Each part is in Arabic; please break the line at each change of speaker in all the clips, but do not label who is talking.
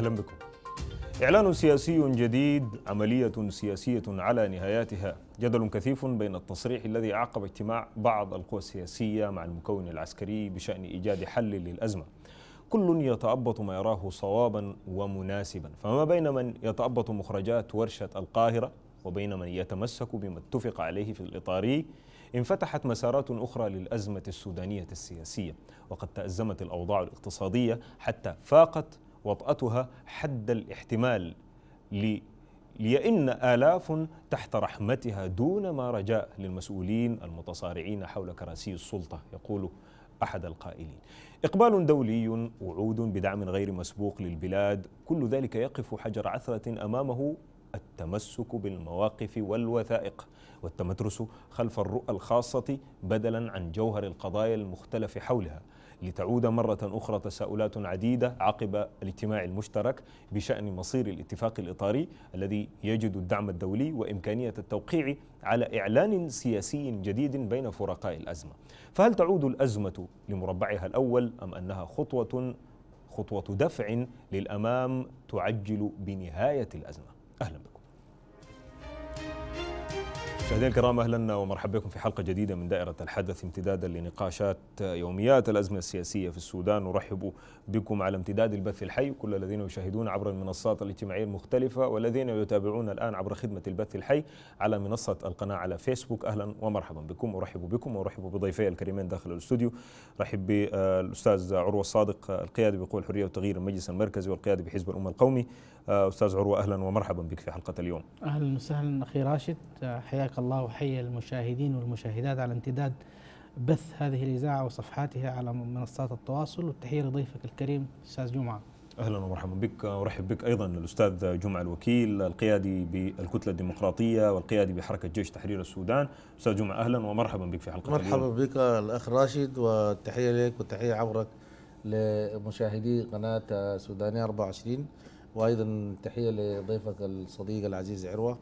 أهلا بكم إعلان سياسي جديد عملية سياسية على نهايتها جدل كثيف بين التصريح الذي أعقب اجتماع بعض القوى السياسية مع المكون العسكري بشأن إيجاد حل للأزمة كل يتأبط ما يراه صوابا ومناسبا فما بين من يتأبط مخرجات ورشة القاهرة وبين من يتمسك بما اتفق عليه في الإطار انفتحت مسارات أخرى للأزمة السودانية السياسية وقد تأزمت الأوضاع الاقتصادية حتى فاقت وطأتها حد الاحتمال ليئن آلاف تحت رحمتها دون ما رجاء للمسؤولين المتصارعين حول كراسي السلطة يقول أحد القائلين إقبال دولي وعود بدعم غير مسبوق للبلاد كل ذلك يقف حجر عثرة أمامه التمسك بالمواقف والوثائق والتمترس خلف الرؤى الخاصة بدلا عن جوهر القضايا المختلف حولها لتعود مرة أخرى تساؤلات عديدة عقب الاجتماع المشترك بشأن مصير الاتفاق الإطاري الذي يجد الدعم الدولي وإمكانية التوقيع على إعلان سياسي جديد بين فرقاء الأزمة فهل تعود الأزمة لمربعها الأول أم أنها خطوة خطوة دفع للأمام تعجل بنهاية الأزمة أهلا بكم مشاهدينا الكرام اهلا ومرحبا بكم في حلقه جديده من دائره الحدث امتدادا لنقاشات يوميات الازمه السياسيه في السودان نرحب بكم على امتداد البث الحي كل الذين يشاهدون عبر المنصات الاجتماعيه المختلفه والذين يتابعون الان عبر خدمه البث الحي على منصه القناه على فيسبوك اهلا ومرحبا بكم ارحب بكم وارحب بضيفي الكريمين داخل الاستوديو رحب بالاستاذ عروه الصادق القيادي بقوى الحريه والتغيير المجلس المركزي والقيادي بحزب الامه القومي آه، استاذ عروه اهلا ومرحبا بك في حلقه اليوم.
اهلا وسهلا اخي راشد آه، حياك الله وحيا المشاهدين والمشاهدات على امتداد بث هذه الاذاعه وصفحاتها على منصات التواصل والتحيه لضيفك الكريم استاذ جمعه.
اهلا ومرحبا بك ارحب بك ايضا الاستاذ جمعه الوكيل القيادي بالكتله الديمقراطيه والقيادي بحركه جيش تحرير السودان استاذ جمعه اهلا ومرحبا بك في حلقه مرحبا اليوم.
بك الاخ راشد والتحيه لك والتحيه عبرك لمشاهدي قناه سودانيه 24 وايضا تحيه لضيفك الصديق العزيز عروه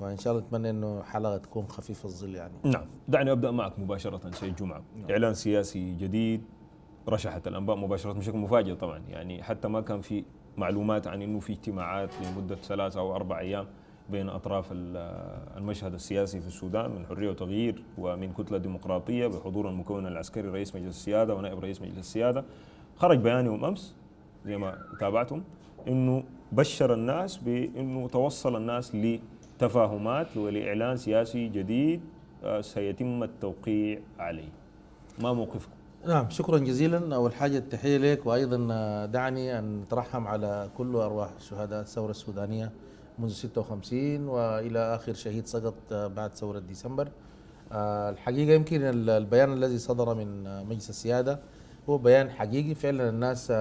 وان شاء الله نتمنى انه حلقه تكون خفيفه الظل يعني نعم دعني ابدا معك مباشره سيد جمعه
نعم. اعلان سياسي جديد رشحت الانباء مباشره بشكل مفاجئ طبعا يعني حتى ما كان في معلومات عن انه في اجتماعات لمده ثلاثة او اربع ايام بين اطراف المشهد السياسي في السودان من حريه وتغيير ومن كتله ديمقراطيه بحضور المكون العسكري رئيس مجلس السياده ونائب رئيس مجلس السياده خرج بيان يوم امس زي ما تابعتم انه بشر الناس بانه توصل الناس لتفاهمات ولاعلان سياسي جديد آه، سيتم التوقيع عليه ما موقفكم؟
نعم شكرا جزيلا اول حاجه التحيه لك وايضا آه، دعني ان اترحم على كل ارواح شهداء الثوره السودانيه منذ 56 والى اخر شهيد سقط آه، بعد ثوره ديسمبر الحقيقه يمكن البيان الذي صدر من مجلس السياده هو بيان حقيقي فعلا الناس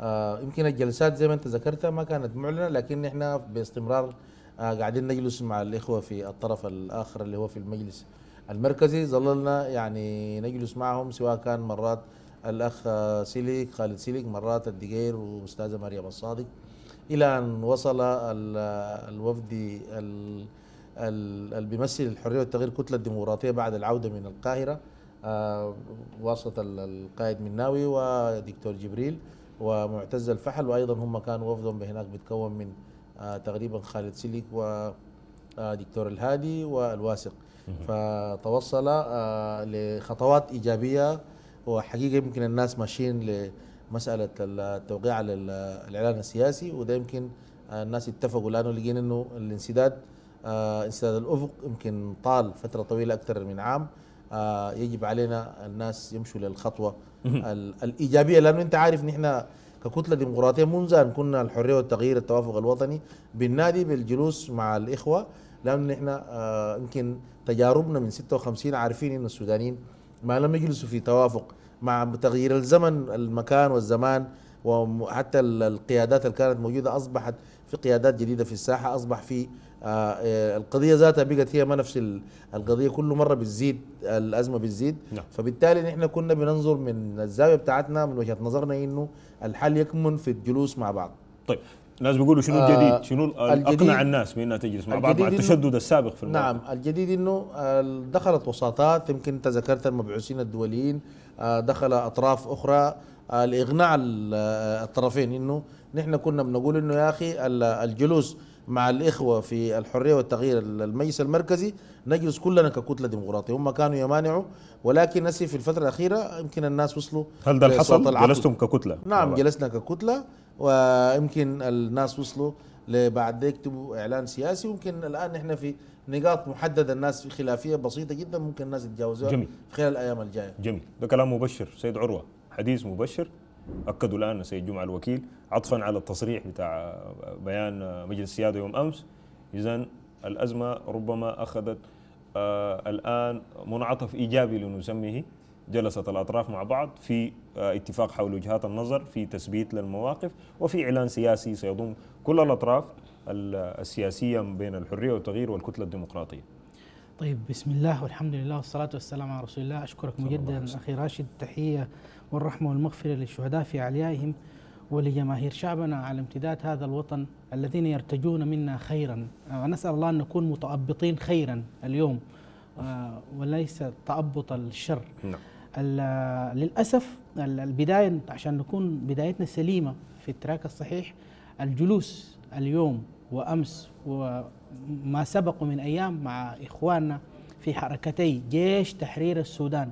آه، يمكن الجلسات زي ما انت ذكرتها ما كانت معلنه لكن احنا باستمرار آه، قاعدين نجلس مع الاخوه في الطرف الاخر اللي هو في المجلس المركزي ظللنا يعني نجلس معهم سواء كان مرات الاخ سيليك خالد سيليك مرات الدقير واستاذه مريم الصادق الى ان وصل الوفد اللي بيمثل الحريه والتغيير كتله الديمقراطيه بعد العوده من القاهره آه، واسطه القائد مناوي ودكتور جبريل ومعتز الفحل وايضا هم كانوا وفدهم هناك بيتكون من آه، تقريبا خالد سليك ودكتور آه، الهادي والواثق فتوصل آه، لخطوات ايجابيه وحقيقه يمكن الناس ماشيين لمساله التوقيع على الاعلان السياسي وده يمكن الناس اتفقوا لانه لقينا انه الانسداد انسداد الافق يمكن طال فتره طويله اكثر من عام آه، يجب علينا الناس يمشوا للخطوه الايجابيه لانه انت عارف نحن ككتله ديمقراطيه منذ ان كنا الحريه والتغيير التوافق الوطني بالنادي بالجلوس مع الاخوه لانه نحن آه، يمكن تجاربنا من 56 عارفين ان السودانيين ما لم يجلسوا في توافق مع تغيير الزمن المكان والزمان وحتى القيادات اللي كانت موجوده اصبحت في قيادات جديده في الساحه اصبح في آه، آه، القضيه ذاتها بقت هي ما نفس القضيه كل مره بتزيد الازمه بتزيد نعم. فبالتالي نحن كنا بننظر من الزاويه بتاعتنا من وجهه نظرنا انه الحل يكمن في الجلوس مع بعض طيب الناس بيقولوا
شنو آه، الجديد شنو الجديد اقنع الناس بانها تجلس مع بعض مع التشدد السابق في الموضوع نعم
الجديد انه دخلت وساطات يمكن انت ذكرت المبعوثين الدوليين دخل اطراف اخرى لاغناء الطرفين انه نحن كنا بنقول انه يا اخي الجلوس مع الإخوة في الحرية والتغيير المجلس المركزي نجلس كلنا ككتلة ديمقراطية هم كانوا يمانعوا ولكن نسي في الفترة الأخيرة يمكن الناس وصلوا هل ده حصل؟ جلستم ككتلة؟ نعم الله. جلسنا ككتلة ويمكن الناس وصلوا لبعد يكتبوا إعلان سياسي ويمكن الآن نحن في نقاط محددة الناس في خلافية بسيطة جدا ممكن الناس يتجاوزوها جميل خلال الأيام الجاية
جميل ده كلام مبشر سيد عروة حديث مبشر أكدوا الآن سيد جمعة الوكيل عطفا على التصريح بتاع بيان مجلس السياده يوم امس اذا الازمه ربما اخذت آه، الان منعطف ايجابي لنسميه جلست الأطراف مع بعض في آه، اتفاق حول وجهات النظر في تثبيت للمواقف وفي إعلان سياسي سيضم كل الأطراف السياسية بين الحرية والتغيير والكتلة الديمقراطية
طيب بسم الله والحمد لله والصلاة والسلام على رسول الله أشكرك مجددا أخي راشد تحية والرحمة والمغفرة للشهداء في أعليائهم ولجماهير شعبنا على امتداد هذا الوطن الذين يرتجون منا خيرا ونسأل آه، الله أن نكون متأبطين خيرا اليوم آه، وليس تأبط الشر نعم. آه، للأسف البداية عشان نكون بدايتنا سليمة في التراك الصحيح الجلوس اليوم وأمس وما سبق من أيام مع إخواننا في حركتي جيش تحرير السودان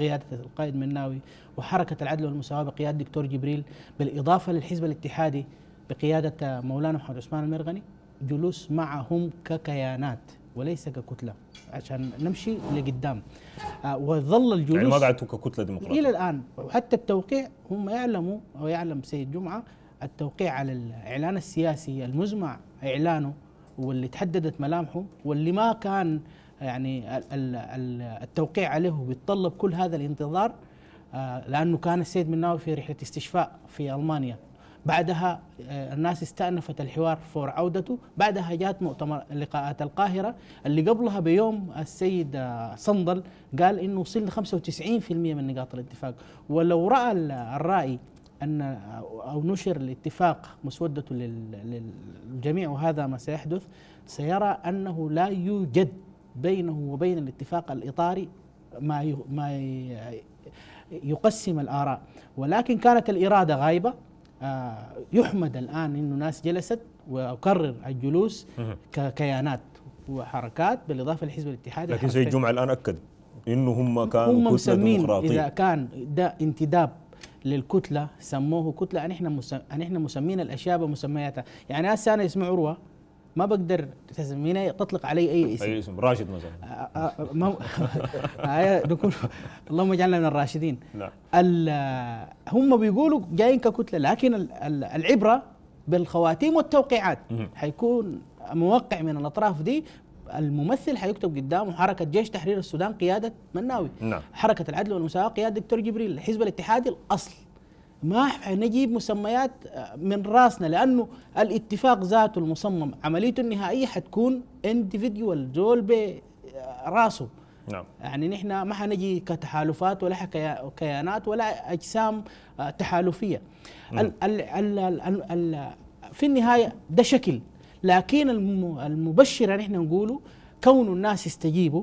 بقيادة القائد مناوي وحركة العدل والمساواة بقيادة الدكتور جبريل بالإضافة للحزب الاتحادي بقيادة مولانا محمد عثمان المرغني جلوس معهم ككيانات وليس ككتلة عشان نمشي لقدام آه، وظل الجلوس يعني ما بعتوا
ككتلة ديمقراطية إلى
الآن وحتى التوقيع هم يعلموا أو يعلم سيد جمعة التوقيع على الإعلان السياسي المزمع إعلانه واللي تحددت ملامحه واللي ما كان يعني التوقيع عليه بيتطلب كل هذا الانتظار آه، لانه كان السيد مناوي في رحله استشفاء في المانيا بعدها آه، الناس استأنفت الحوار فور عودته بعدها جاءت مؤتمر لقاءات القاهرة اللي قبلها بيوم السيد آه، صندل قال إنه وصل 95% من نقاط الاتفاق ولو رأى الرأي أن أو نشر الاتفاق مسودة للجميع وهذا ما سيحدث سيرى أنه لا يوجد بينه وبين الاتفاق الاطاري ما ما يقسم الاراء ولكن كانت الاراده غايبه آه، يحمد الان انه ناس جلست واكرر الجلوس ككيانات وحركات بالاضافه للحزب الاتحادي لكن زي الجمعه
الان اكد انه هم كانوا هم مسمين اذا
كان ده انتداب للكتله سموه كتله ان احنا ان احنا مسمين الاشياء بمسمياتها يعني هسه انا اسمع عروه ما بقدر تسميني تطلق علي اي اسم اي اسم راشد مثلا نكون آه، آه، اللهم اجعلنا من الراشدين نعم هم بيقولوا جايين ككتله لكن العبره بالخواتيم والتوقيعات حيكون موقع من الاطراف دي الممثل حيكتب قدامه حركة جيش تحرير السودان قيادة مناوي نعم. حركة العدل والمساواة قيادة دكتور جبريل الحزب الاتحادي الأصل ما نجيب مسميات آه، من راسنا لانه الاتفاق ذاته المصمم عمليته النهائيه حتكون انديفيديوال زول براسه نعم يعني نحن ما حنجي كتحالفات ولا كيانات ولا اجسام آه، تحالفيه ال ال ال ال ال في النهايه ده شكل لكن المبشر نحن نقوله كون الناس يستجيبوا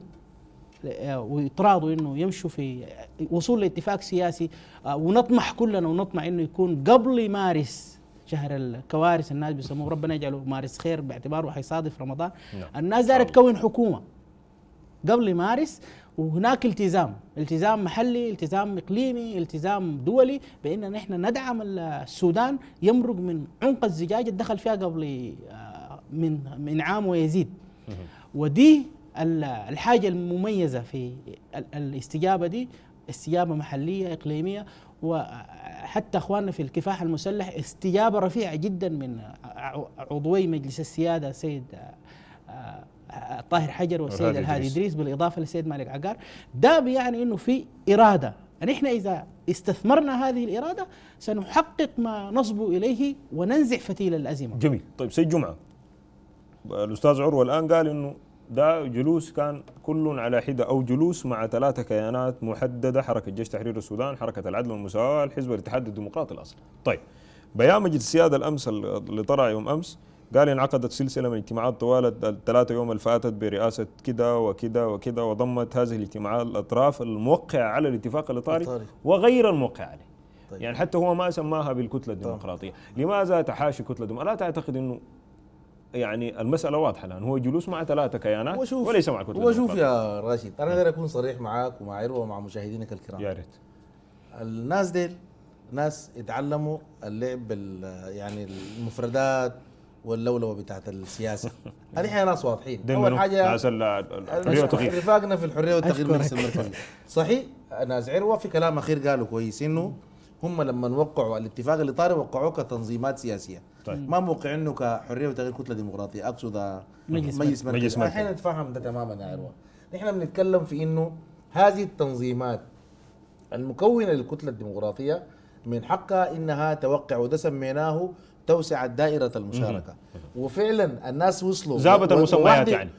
آه، ويتراضوا انه يمشوا في وصول لاتفاق سياسي آه، ونطمح كلنا ونطمح انه يكون قبل مارس شهر الكوارث الناس بيسموه ربنا يجعله مارس خير باعتباره حيصادف رمضان نعم. الناس دارت نعم. تكون حكومه قبل مارس وهناك التزام التزام محلي التزام اقليمي التزام دولي بان نحن ندعم السودان يمرق من عنق الزجاجه دخل فيها قبل آه، من من عام ويزيد ودي الحاجة المميزة في الاستجابة دي استجابة محلية إقليمية وحتى اخواننا في الكفاح المسلح استجابه رفيعه جدا من عضوي مجلس السياده السيد آه، آه، طاهر حجر والسيد الهادي ادريس بالاضافه للسيد مالك عقار ده بيعني انه في اراده يعني احنا اذا استثمرنا هذه الاراده سنحقق ما نصبو اليه وننزع فتيل الازمه جميل
طيب سيد جمعه الاستاذ عروه الان قال انه ده جلوس كان كل على حده او جلوس مع ثلاثه كيانات محدده حركه جيش تحرير السودان، حركه العدل والمساواه، الحزب الاتحاد الديمقراطي الاصلي. طيب بيان مجلس السياده الامس اللي طلع يوم امس قال انعقدت سلسله من اجتماعات طوال الثلاثه يوم اللي فاتت برئاسه كده وكده وكده وضمت هذه الاجتماعات الاطراف الموقعه على الاتفاق الاطاري, وغير الموقع عليه. طيب. يعني حتى هو ما سماها بالكتله الديمقراطيه، طيب. لماذا تحاشي كتله ديمقراطيه؟ لا تعتقد انه يعني المساله واضحه الان هو جلوس مع ثلاثه كيانات وشوف وليس مع كتله وشوف
يا راشد انا اقدر اكون صريح معاك ومع عروه ومع مشاهدينك الكرام يا ريت الناس ديل ناس اتعلموا اللعب يعني المفردات واللولوه بتاعت السياسه هذه احنا ناس واضحين اول حاجه رفاقنا في الحريه والتغيير صحيح ناس عروه في كلام اخير قالوا كويس انه هم لما وقعوا الاتفاق الاطاري وقعوه كتنظيمات سياسيه طيب. ما موقعينه كحريه وتغيير كتله ديمقراطيه اقصد مجلس مجلس مجلس احنا نتفهم ده تماما يا عروه نحن بنتكلم في انه هذه التنظيمات المكونه للكتله الديمقراطيه من حقها انها توقع وده سميناه توسعة دائرة المشاركة وفعلا الناس وصلوا زابت المسميات يعني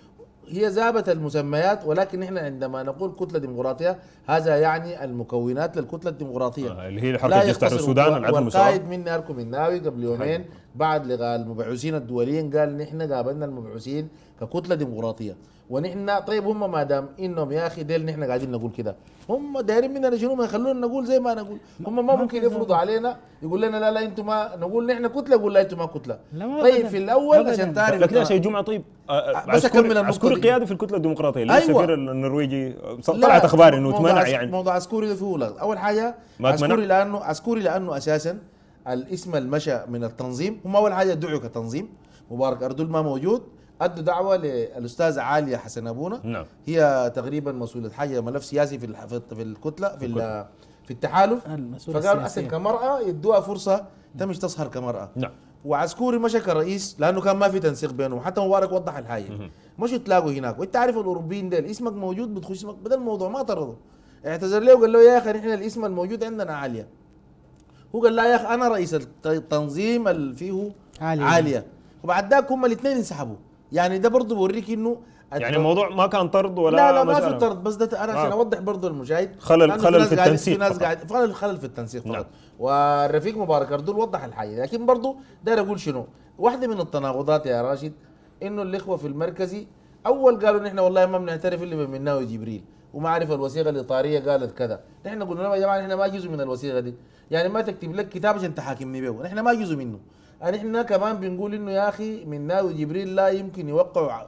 هي ذابت المسميات ولكن احنا عندما نقول كتله ديمقراطيه هذا يعني المكونات للكتله الديمقراطيه آه اللي هي الحركه تفتح السودان العدل والقائد ناركو من ناوي قبل يومين حاجة. بعد لقاء المبعوثين الدوليين قال نحن قابلنا المبعوثين ككتله ديمقراطيه ونحن طيب هم ما دام انهم يا اخي ديل نحن قاعدين نقول كده هم دايرين مننا شنو ما يخلونا نقول زي ما نقول هم ما ممكن يفرضوا علينا يقول لنا لا لا انتم ما نقول نحن كتله يقول لا انتم ما كتله طيب في الاول عشان تعرف لكن عشان جمعه
طيب آه، آه، بس اكمل عسكري قيادي في الكتله الديمقراطيه اللي أيوة. السفير
النرويجي طلعت اخبار انه تمنع يعني موضوع عسكري فيه اول حاجه عسكري لانه عسكري لانه اساسا الاسم المشى من التنظيم هم اول حاجه دعوا كتنظيم مبارك اردول ما موجود ادوا دعوه للاستاذه عاليه حسن ابونا نعم. هي تقريبا مسؤوله حاجه ملف سياسي في في الكتله في الكتلة. في التحالف فقالوا اسد كمراه يدوها فرصه تمش تسهر كمراه نعم وعسكوري مشى كرئيس لانه كان ما في تنسيق بينهم حتى مبارك وضح الحاجه مشوا تلاقوا هناك وانت عارف الاوروبيين ديل اسمك موجود بتخش اسمك بدل الموضوع ما طردوا اعتذر له وقال له يا اخي نحن الاسم الموجود عندنا عاليه هو قال لا يا اخي انا رئيس التنظيم اللي فيه عاليه, عالية. وبعد ذاك هم الاثنين انسحبوا يعني ده برضه بوريك انه يعني الموضوع ما كان طرد ولا لا لا ما في طرد بس ده انا عشان آه. اوضح برضه المشاهد خلل خلل في التنسيق في ناس قاعد خلل خلل في التنسيق فقط نعم. والرفيق مبارك اردول وضح الحاجه لكن برضه داير اقول شنو واحده من التناقضات يا راشد انه الاخوه في المركزي اول قالوا نحن والله ما بنعترف الا بمناوي جبريل وما اعرف الوثيقه الاطاريه قالت كذا نحن قلنا لهم يا جماعه نحن ما جزء من الوثيقه دي يعني ما تكتب لك كتاب عشان تحاكمني به نحن ما جزء منه يعني احنا كمان بنقول انه يا اخي من وجبريل لا يمكن يوقع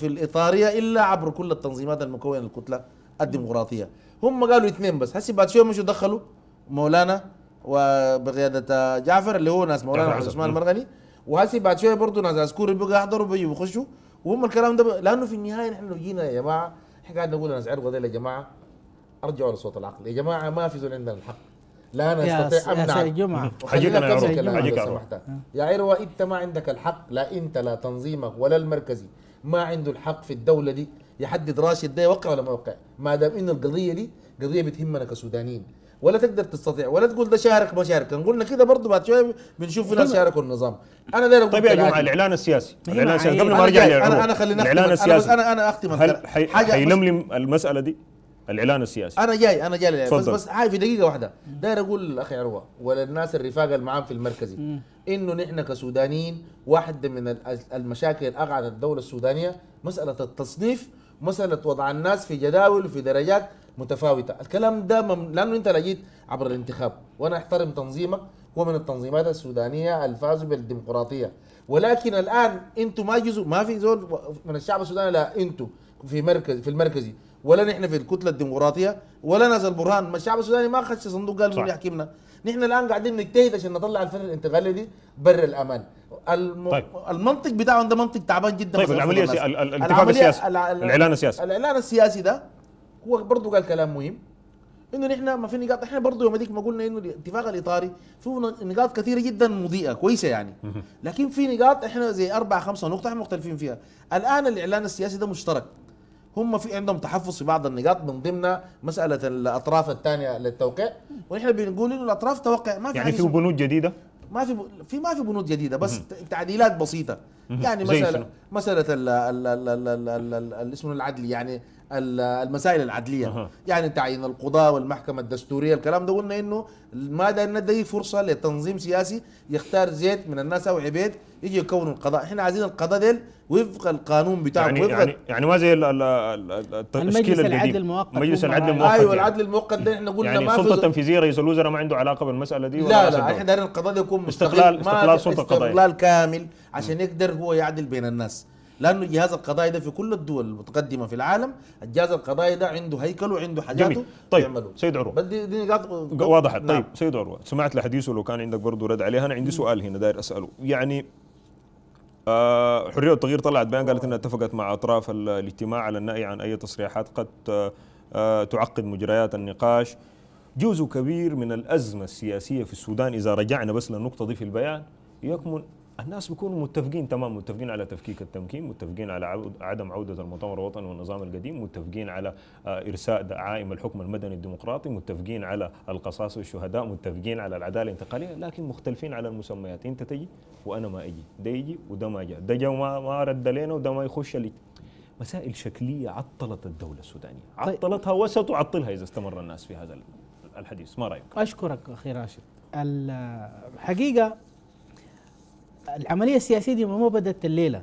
في الاطاريه الا عبر كل التنظيمات المكونه للكتله الديمقراطيه هم قالوا اثنين بس هسي بعد شويه مشوا دخلوا مولانا وبقياده جعفر اللي هو ناس مولانا عثمان المرغني وهسي بعد شويه برضه ناس عسكور بقى يحضروا بيجوا بيخشوا وهم الكلام ده لانه في النهايه نحن لو جينا يا جماعه احنا قاعد نقول انا عرقوا يا جماعه ارجعوا لصوت العقل يا جماعه ما في زول عندنا الحق
لا انا استطيع أمنع الجمعة أجيك أنا أجيك
يا عروة آه. أنت ما عندك الحق لا أنت لا تنظيمك ولا المركزي ما عنده الحق في الدولة دي يحدد راشد ده يوقع ولا ما يوقع ما دام إن القضية دي قضية بتهمنا كسودانيين ولا تقدر تستطيع ولا تقول ده شارك ما شارك قلنا كده برضه بعد شويه بنشوف في ناس طيب. شاركوا النظام انا ده طيب يا جماعه الاعلان السياسي الاعلان السياسي قبل ما ارجع انا انا خلينا اختم السياسي انا انا اختم هل حيلملم
المساله دي الاعلان السياسي انا
جاي انا جاي بس بس عايز في دقيقه واحده داير اقول للاخ عروه وللناس الرفاق اللي معاهم في المركزي انه نحن كسودانيين واحده من المشاكل اقعدت الدوله السودانيه مساله التصنيف مساله وضع الناس في جداول وفي درجات متفاوته الكلام ده مم... لانه انت لقيت عبر الانتخاب وانا احترم تنظيمك هو من التنظيمات السودانيه الفاز بالديمقراطيه ولكن الان انتم ما جزء ما في زول من الشعب السوداني لا انتم في مركز في المركزي ولا نحن في الكتله الديمقراطيه ولا نزل البرهان ما الشعب السوداني ما خش صندوق قال مين يحكمنا نحن الان قاعدين نجتهد عشان نطلع الفرقه الانتقاليه دي بر الامان الم... طيب. المنطق بتاعه ده منطق تعبان جدا طيب العمليه سي... الاتفاق السياسي الع... الاعلان السياسي الاعلان السياسي ده هو برضه قال كلام مهم انه نحن ما في نقاط احنا برضه يوم ما قلنا انه الاتفاق الاطاري فيه نقاط كثيره جدا مضيئه كويسه يعني لكن في نقاط احنا زي اربع خمسه نقطه احنا مختلفين فيها الان الاعلان السياسي ده مشترك هم في عندهم تحفظ في بعض النقاط من ضمن مساله الاطراف الثانيه للتوقيع ونحن بنقول انه الاطراف توقع ما في يعني في بنود جديده؟ ما في في ما في بنود جديده بس تعديلات بسيطه
يعني مثلا
مساله اسمه العدلي يعني المسائل العدليه أه. يعني تعيين القضاه والمحكمه الدستوريه الكلام ده قلنا انه ما دارنا ده فرصه لتنظيم سياسي يختار زيد من الناس او عبيد يجي يكون القضاء احنا عايزين القضاء ديل وفق القانون بتاعه يعني وفق يعني,
يعني ما زي التشكيل العدل المؤقت مجلس العدل المؤقت ايوه يعني. العدل
المؤقت ده احنا قلنا يعني ما السلطه
التنفيذيه رئيس الوزراء ما
عنده علاقه بالمساله دي لا لا احنا دارين القضاء يكون استقلال استقلال سلطه قضائيه استقلال كامل عشان يقدر هو يعدل بين الناس لانه الجهاز القضائي ده في كل الدول المتقدمه في العالم الجهاز القضائي ده عنده هيكله وعنده حاجاته جميل. طيب يعملوه. سيد عروه بدي دي نقاط واضحه نعم. طيب
سيد عروه سمعت لحديثه لو كان عندك برضه رد عليها انا عندي سؤال هنا داير اساله يعني آه، حريه التغيير طلعت بيان قالت انها اتفقت مع اطراف الاجتماع على النهي عن اي تصريحات قد آه، آه، تعقد مجريات النقاش جزء كبير من الازمه السياسيه في السودان اذا رجعنا بس للنقطه دي في البيان يكمن الناس بيكونوا متفقين تمام متفقين على تفكيك التمكين متفقين على عدم عودة المؤتمر الوطني والنظام القديم متفقين على آه، إرساء دعائم الحكم المدني الديمقراطي متفقين على القصاص والشهداء متفقين على العدالة الانتقالية لكن مختلفين على المسميات أنت تجي وأنا ما أجي ده يجي وده ما جاء ده جاء وما ما رد لنا وده ما يخش لي مسائل شكلية عطلت الدولة السودانية طيب. عطلتها وستعطلها إذا استمر الناس في هذا الحديث ما رأيك؟
أشكرك أخي راشد الحقيقة العمليه السياسيه دي ما بدات الليله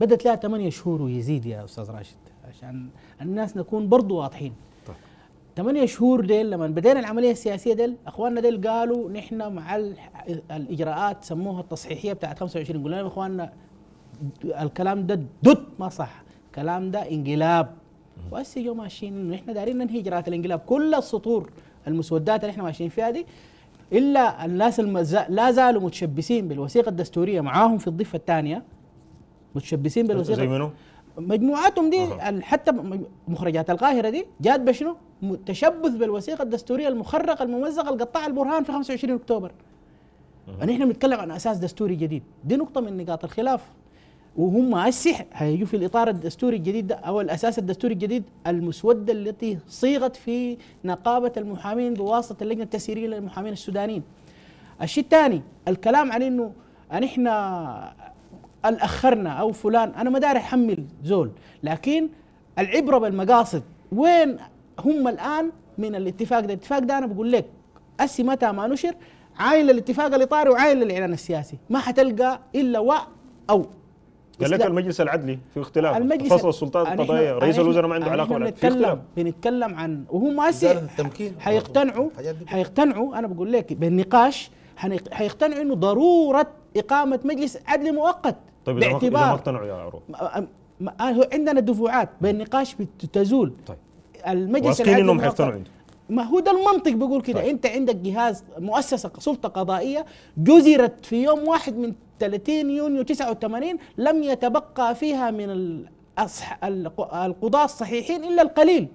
بدات لها 8 شهور ويزيد يا استاذ راشد عشان الناس نكون برضو واضحين طيب. 8 شهور ديل لما بدينا العمليه السياسيه ديل اخواننا ديل قالوا نحن مع الاجراءات سموها التصحيحيه بتاعت 25 قلنا لهم اخواننا الكلام ده دد ما صح الكلام ده انقلاب وهسه جو ماشيين انه دارين ننهي اجراءات الانقلاب كل السطور المسودات اللي احنا ماشيين فيها دي الا الناس لا زالوا متشبسين بالوثيقه الدستوريه معاهم في الضفه الثانيه متشبسين بالوثيقه زي منو؟ مجموعاتهم دي أه. حتى مخرجات القاهره دي جات بشنو؟ تشبث بالوثيقه الدستوريه المخرقه الممزقه القطاع البرهان في 25 اكتوبر. أه. نحن يعني بنتكلم عن اساس دستوري جديد، دي نقطه من نقاط الخلاف وهم هسه هيجوا في الاطار الدستوري الجديد ده او الاساس الدستوري الجديد المسوده التي صيغت في نقابه المحامين بواسطه اللجنه التسييريه للمحامين السودانيين. الشيء الثاني الكلام عن انه نحن إحنا الأخرنا او فلان انا ما داري احمل زول لكن العبره بالمقاصد وين هم الان من الاتفاق ده الاتفاق ده انا بقول لك اسي متى ما نشر عاين للاتفاق الاطاري وعاين للاعلان السياسي ما حتلقى الا و او
قال لك المجلس العدلي في اختلاف المجلس فصل السلطات يعني القضائيه رئيس الوزراء ما عنده يعني علاقه بالعدل في اختلاف
بنتكلم عن وهو ما سي حيقتنعوا حيقتنعوا انا بقول لك بالنقاش حيقتنعوا انه ضروره اقامه مجلس عدلي مؤقت طيب اذا ما اقتنعوا يا عروه آه، عندنا دفوعات بالنقاش تزول طيب المجلس واثقين انهم حيقتنعوا ما هو ده المنطق بيقول كده طيب. انت عندك جهاز مؤسسه سلطه قضائيه جزرت في يوم واحد من 30 يونيو 89 لم يتبقى فيها من القضاة الصحيحين إلا القليل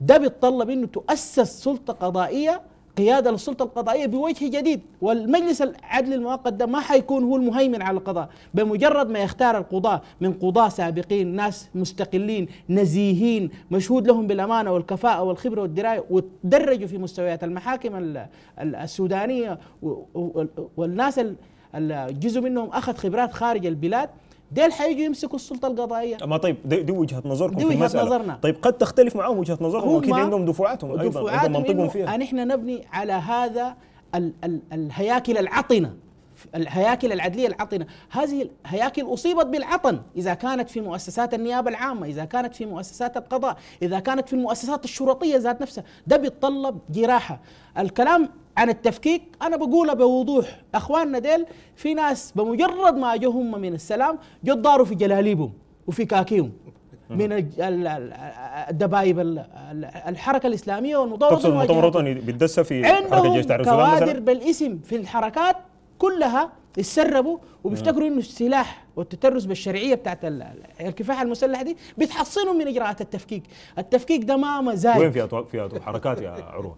ده بيتطلب أنه تؤسس سلطة قضائية قيادة للسلطة القضائية بوجه جديد والمجلس العدل المؤقت ده ما حيكون هو المهيمن على القضاء بمجرد ما يختار القضاة من قضاة سابقين ناس مستقلين نزيهين مشهود لهم بالأمانة والكفاءة والخبرة والدراية وتدرجوا في مستويات المحاكم السودانية والناس جزء منهم اخذ خبرات خارج البلاد ديل حيجوا يمسكوا السلطه القضائيه
ما طيب دي, دي وجهه نظركم دي وجهه في المسألة. نظرنا طيب قد
تختلف معاهم وجهه نظرهم اكيد عندهم دفعاتهم ايضا منطقهم فيها ان احنا نبني على هذا ال ال الهياكل العطنه الهياكل العدلية العطنة هذه الهياكل أصيبت بالعطن إذا كانت في مؤسسات النيابة العامة إذا كانت في مؤسسات القضاء إذا كانت في المؤسسات الشرطية ذات نفسها ده بيتطلب جراحة الكلام عن التفكيك أنا بقولها بوضوح أخواننا ديل في ناس بمجرد ما جهم من السلام جو داروا في جلاليبهم وفي كاكيهم من الدبايب الحركه الاسلاميه والمضاربه تقصد مؤتمر بالدسة
بيتدسى في حركه جيش تعريف السلام مثلا كوادر
بالاسم في الحركات كلها اتسربوا وبيفتكروا نعم. انه السلاح والتترس بالشرعيه بتاعت الكفاح المسلح دي بتحصنهم من اجراءات التفكيك، التفكيك ده ما مزاج وين
في في حركات يا عروه؟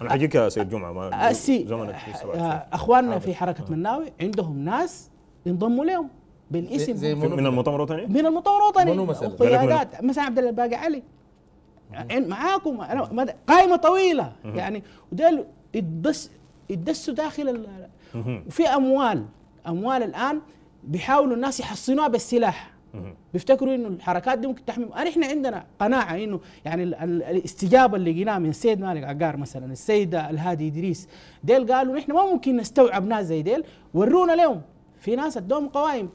انا حجيك يا سيد جمعه ما أسي...
آه، آه، اخواننا في حركه آه. مناوي عندهم ناس انضموا لهم بالاسم زي من المؤتمر الوطني؟ يعني؟ من المؤتمر الوطني قيادات مثلا عبد الله الباقي علي يعني معاكم قائمه طويله يعني وديل يدسوا داخل وفي اموال اموال الان بيحاولوا الناس يحصنوها بالسلاح بيفتكروا انه الحركات دي ممكن تحمي انا احنا عندنا قناعه انه يعني الاستجابه اللي لقيناها من السيد مالك عقار مثلا السيده الهادي ادريس ديل قالوا نحن ما ممكن نستوعب ناس زي ديل ورونا لهم في ناس ادوهم قوائم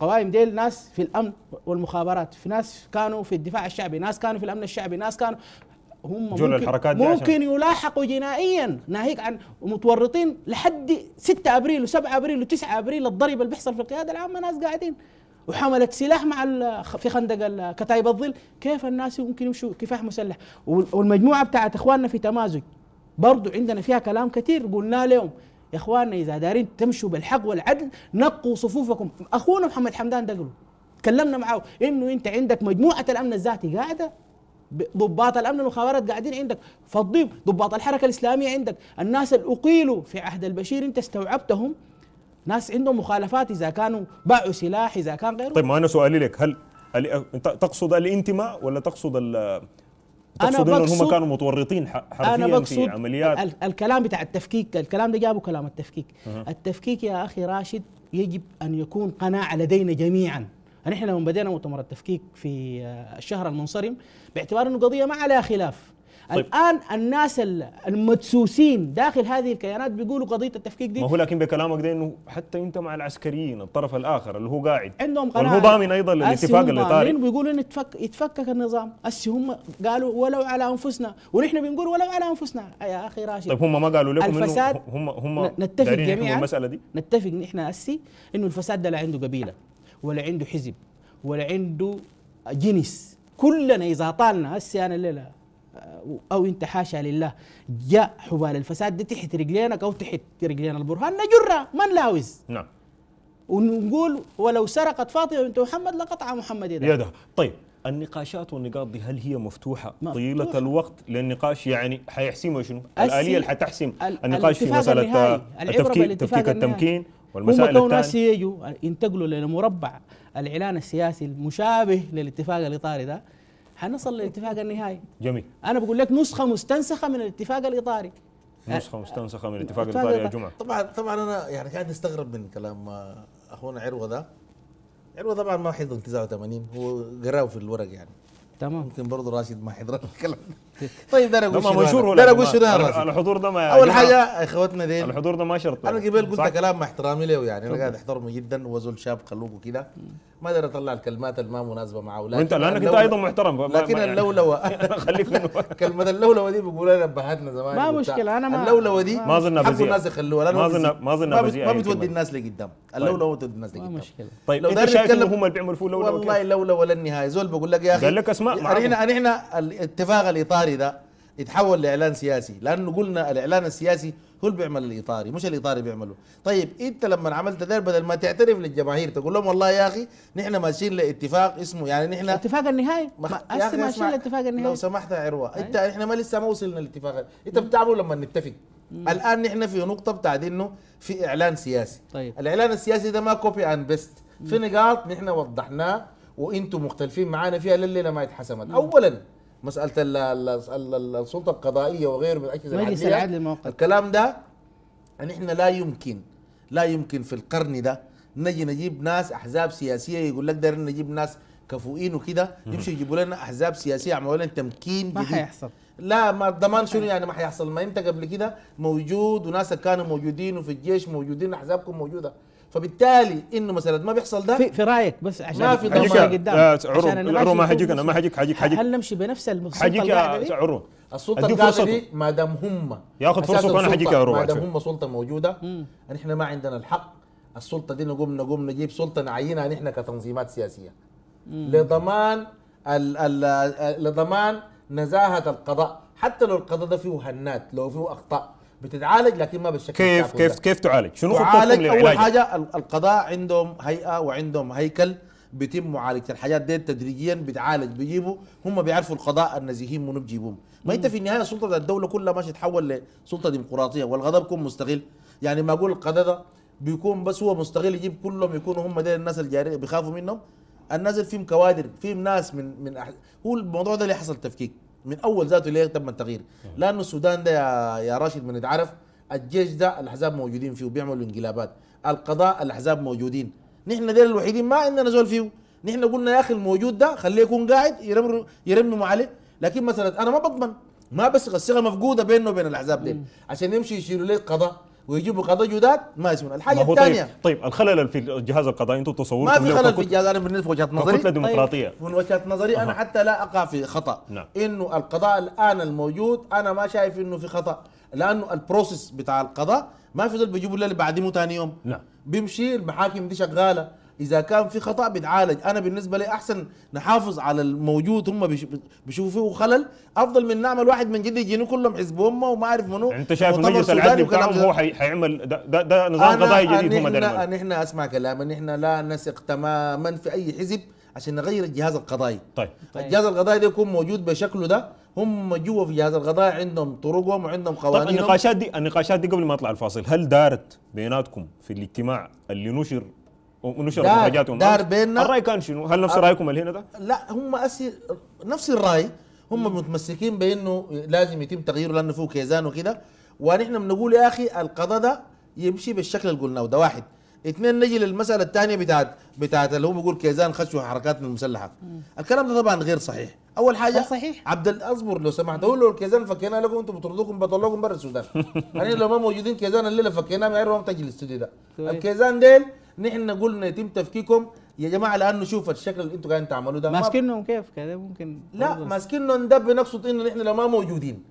قوائم ديل ناس في الامن والمخابرات في ناس كانوا في الدفاع الشعبي ناس كانوا في الامن الشعبي ناس كانوا هم ممكن, الحركات ممكن يلاحقوا جنائيا ناهيك عن متورطين لحد 6 ابريل و7 ابريل و9 ابريل الضرب اللي بيحصل في القياده العامه ناس قاعدين وحملت سلاح مع في خندق كتايب الظل كيف الناس ممكن يمشوا كفاح مسلح والمجموعه بتاعت اخواننا في تمازج برضو عندنا فيها كلام كثير قلنا لهم يا اخواننا اذا دارين تمشوا بالحق والعدل نقوا صفوفكم اخونا محمد حمدان دقلو تكلمنا معه انه انت عندك مجموعه الامن الذاتي قاعده ضباط الامن والمخابرات قاعدين عندك فضيب ضباط الحركه الاسلاميه عندك الناس اللي اقيلوا في عهد البشير انت استوعبتهم ناس عندهم مخالفات اذا كانوا باعوا سلاح اذا كان غيره طيب
ما انا سؤالي لك هل تقصد الانتماء ولا تقصد
تقصد أنا بقصد هم كانوا
متورطين حرفيا أنا بقصد في عمليات
الكلام بتاع التفكيك الكلام ده جابه كلام التفكيك أه. التفكيك يا اخي راشد يجب ان يكون قناعه لدينا جميعا نحن لما بدينا مؤتمر التفكيك في الشهر المنصرم باعتبار انه قضيه ما عليها خلاف طيب. الان الناس المدسوسين داخل هذه الكيانات بيقولوا قضيه التفكيك دي ما هو لكن
بكلامك ده انه حتى انت مع العسكريين الطرف الاخر اللي هو قاعد
عندهم قناعه وهو ضامن ايضا للاتفاق اللي طالع بيقولوا انه يتفك يتفكك النظام هسه هم قالوا ولو على انفسنا ونحن بنقول ولو على انفسنا يا اخي راشد طيب هم ما قالوا لكم الفساد هم هم نتفق جميعا المساله دي نتفق نحن هسه انه الفساد ده لا عنده قبيله ولا عنده حزب ولا عنده جنس كلنا اذا طالنا هسه انا الليله او انت حاشا لله جاء حبال الفساد دي تحت رجلينك او تحت رجلين البرهان نجرها ما نلاوز نعم ونقول ولو سرقت فاطمه بنت محمد لقطع محمد يدها يده طيب النقاشات والنقاط دي هل هي مفتوحه
مفتوح. طيله الوقت للنقاش يعني حيحسموا شنو؟ الاليه اللي حتحسم النقاش في مساله التفكيك تفكيك التمكين والمسائل هم ناس
يجوا ينتقلوا للمربع الاعلان السياسي المشابه للاتفاق الاطاري ده حنصل للاتفاق النهائي جميل انا بقول لك نسخه مستنسخه من الاتفاق الاطاري
نسخه مستنسخه من الاتفاق الاطاري يا جمعه
طبعا طبعا انا يعني قاعد استغرب من كلام آه، اخونا عروه ده عروه طبعا ما حيض 89 هو قراه في الورق يعني تمام يمكن برضه راشد ما حضر الكلام طيب ده انا اقول شنو مشهور ده انا اقول شنو الحضور ده ما اول حاجه اخواتنا دي الحضور ده ما شرط انا قبل قلت كلام مع احترامي له يعني انا قاعد احترمه جدا وزول شاب خلوق كده ما اقدر اطلع الكلمات الما مناسبه مع اولادي وانت لانك انت ايضا محترم لكن يعني. اللولوه خليك كلمه اللولوه دي بيقولها لنا ابهاتنا زمان ما مشكله انا ما اللولوه دي ما اظن حقوا الناس يخلوها ما اظن ما اظن طيب. ما بتودي الناس لقدام اللولوه بتودي الناس لقدام ما مشكله طيب انت شايف هم اللي بيعملوا فيه لولوه والله اللولوه للنهايه زول بقول لك يا اخي قال لك اسماء يعني يعني احنا احنا الاتفاق الاطاري ده يتحول لاعلان سياسي لانه قلنا الاعلان السياسي هو اللي بيعمل الاطاري مش الاطاري بيعمله طيب انت لما عملت ده بدل ما تعترف للجماهير تقول لهم والله يا اخي نحن ماشيين لاتفاق اسمه يعني نحن اتفاق النهائي مخ... يا ماشيين لاتفاق النهائي لو سمحت يا عروه طيب. انت احنا ما لسه ما وصلنا لاتفاق انت بتعمله لما نتفق مم. الان نحن في نقطه بتاعت انه في اعلان سياسي طيب. الاعلان السياسي ده ما كوبي اند بيست في نقاط نحن وضحناه وانتم مختلفين معانا فيها لليله ما اتحسمت اولا مساله السلطه القضائيه وغيره من الاجهزه مجلس العدل للمؤقت الكلام ده ان احنا لا يمكن لا يمكن في القرن ده نجي نجيب ناس احزاب سياسيه يقول لك دايرين نجيب ناس كفؤين وكده يمشوا يجيبوا لنا احزاب سياسيه يعملوا لنا تمكين ما حيحصل لا ما الضمان شنو يعني ما حيحصل ما انت قبل كده موجود وناس كانوا موجودين وفي الجيش موجودين احزابكم موجوده فبالتالي انه مثلا ما بيحصل ده في, في
رايك بس عشان ما في ضمان قدام آه عشان عرو ما حجيك انا ما حجيك حجيك حجيك هل نمشي بنفس السلطه حجيك يا عرو السلطه القاعده دي
ما دام هم ياخذ فرصه وانا حجيك يا عرو ما دام هم سلطه موجوده نحن ما عندنا الحق السلطه دي نقوم نقوم نجيب سلطه نعينها نحن كتنظيمات سياسيه لضمان لضمان نزاهه القضاء حتى لو القضاء ده فيه هنات لو فيه اخطاء بتتعالج لكن ما بالشكل كيف كيف كيف
تعالج شنو خطتكم للعلاج اول
حاجه القضاء عندهم هيئه وعندهم هيكل بيتم معالجه الحاجات دي تدريجيا بتعالج بيجيبوا هم بيعرفوا القضاء النزيهين منو بيجيبوهم ما انت في النهايه السلطه بتاعت الدوله كلها ماشي تتحول لسلطه ديمقراطيه والغضب بيكون مستغل يعني ما اقول القضاء ده بيكون بس هو مستغل يجيب كلهم يكونوا هم دي الناس الجاريه بيخافوا منهم الناس فيهم كوادر فيهم ناس من من أح... هو الموضوع ده اللي حصل تفكيك من اول ذاته ليه تم التغيير لانه السودان ده يا, يا راشد من يتعرف الجيش ده الاحزاب موجودين فيه بيعملوا انقلابات القضاء الاحزاب موجودين نحن ديل الوحيدين ما عندنا زول فيه نحن قلنا يا اخي الموجود ده خليه يكون قاعد يرمموا عليه لكن مثلا انا ما بضمن ما بس الثقه مفقوده بينه وبين الاحزاب دي عشان يمشي يشيلوا ليه قضاء ويجيبوا قضاء جداد ما يسمون الحاجه طيب. الثانيه طيب,
طيب الخلل في الجهاز القضائي انتم تصورون ما في خلل في الجهاز
انا بالنسبه وجهه نظري كتله طيب، ديمقراطيه طيب من وجهه نظري انا حتى لا اقع في خطا نعم. انه القضاء الان الموجود انا ما شايف انه في خطا لانه البروسيس بتاع القضاء ما في ذل بيجيبوا اللي بعديه ثاني يوم نعم بيمشي المحاكم دي شغاله اذا كان في خطا بيتعالج انا بالنسبه لي احسن نحافظ على الموجود هم بيشوفوا فيه خلل افضل من نعمل واحد من جد يجيني كلهم حزب امه وما اعرف منو انت شايف مجلس العدل بتاعهم هو حيعمل ده, ده, نظام قضائي جديد هم ده نحن اسمع كلام نحن لا نثق تماما في اي حزب عشان نغير الجهاز القضائي طيب, طيب. الجهاز القضائي ده يكون موجود بشكله ده هم جوا في جهاز القضايا عندهم طرقهم وعندهم قوانينهم طيب النقاشات
دي النقاشات دي قبل ما اطلع الفاصل هل دارت بيناتكم في الاجتماع اللي نشر ونشرب حاجاتهم دار
بيننا الراي كان شنو؟ هل نفس رايكم اللي هنا ده؟ لا هم أسي نفس الراي هم متمسكين بانه لازم يتم تغييره لانه فيه كيزان وكده ونحن بنقول يا اخي القضاء ده يمشي بالشكل اللي قلناه ده واحد اثنين نجي للمساله الثانيه بتاعت بتاعت اللي هو بيقول كيزان خشوا حركات من المسلحه الكلام ده طبعا غير صحيح اول حاجه صحيح عبد اصبر لو سمحت اقول له الكيزان فكينا لكم انتم بترضوكم بطلوكم برا السودان يعني لو ما موجودين كيزان الليله فكيناه ما تجي الاستوديو ده الكيزان ديل نحن قلنا يتم تفكيكم يا جماعه لانه شوف الشكل اللي انتم قاعدين تعملوه ده ماسكينهم كيف كده ممكن لا ماسكينهم ده بنقصد انه نحن لو ما موجودين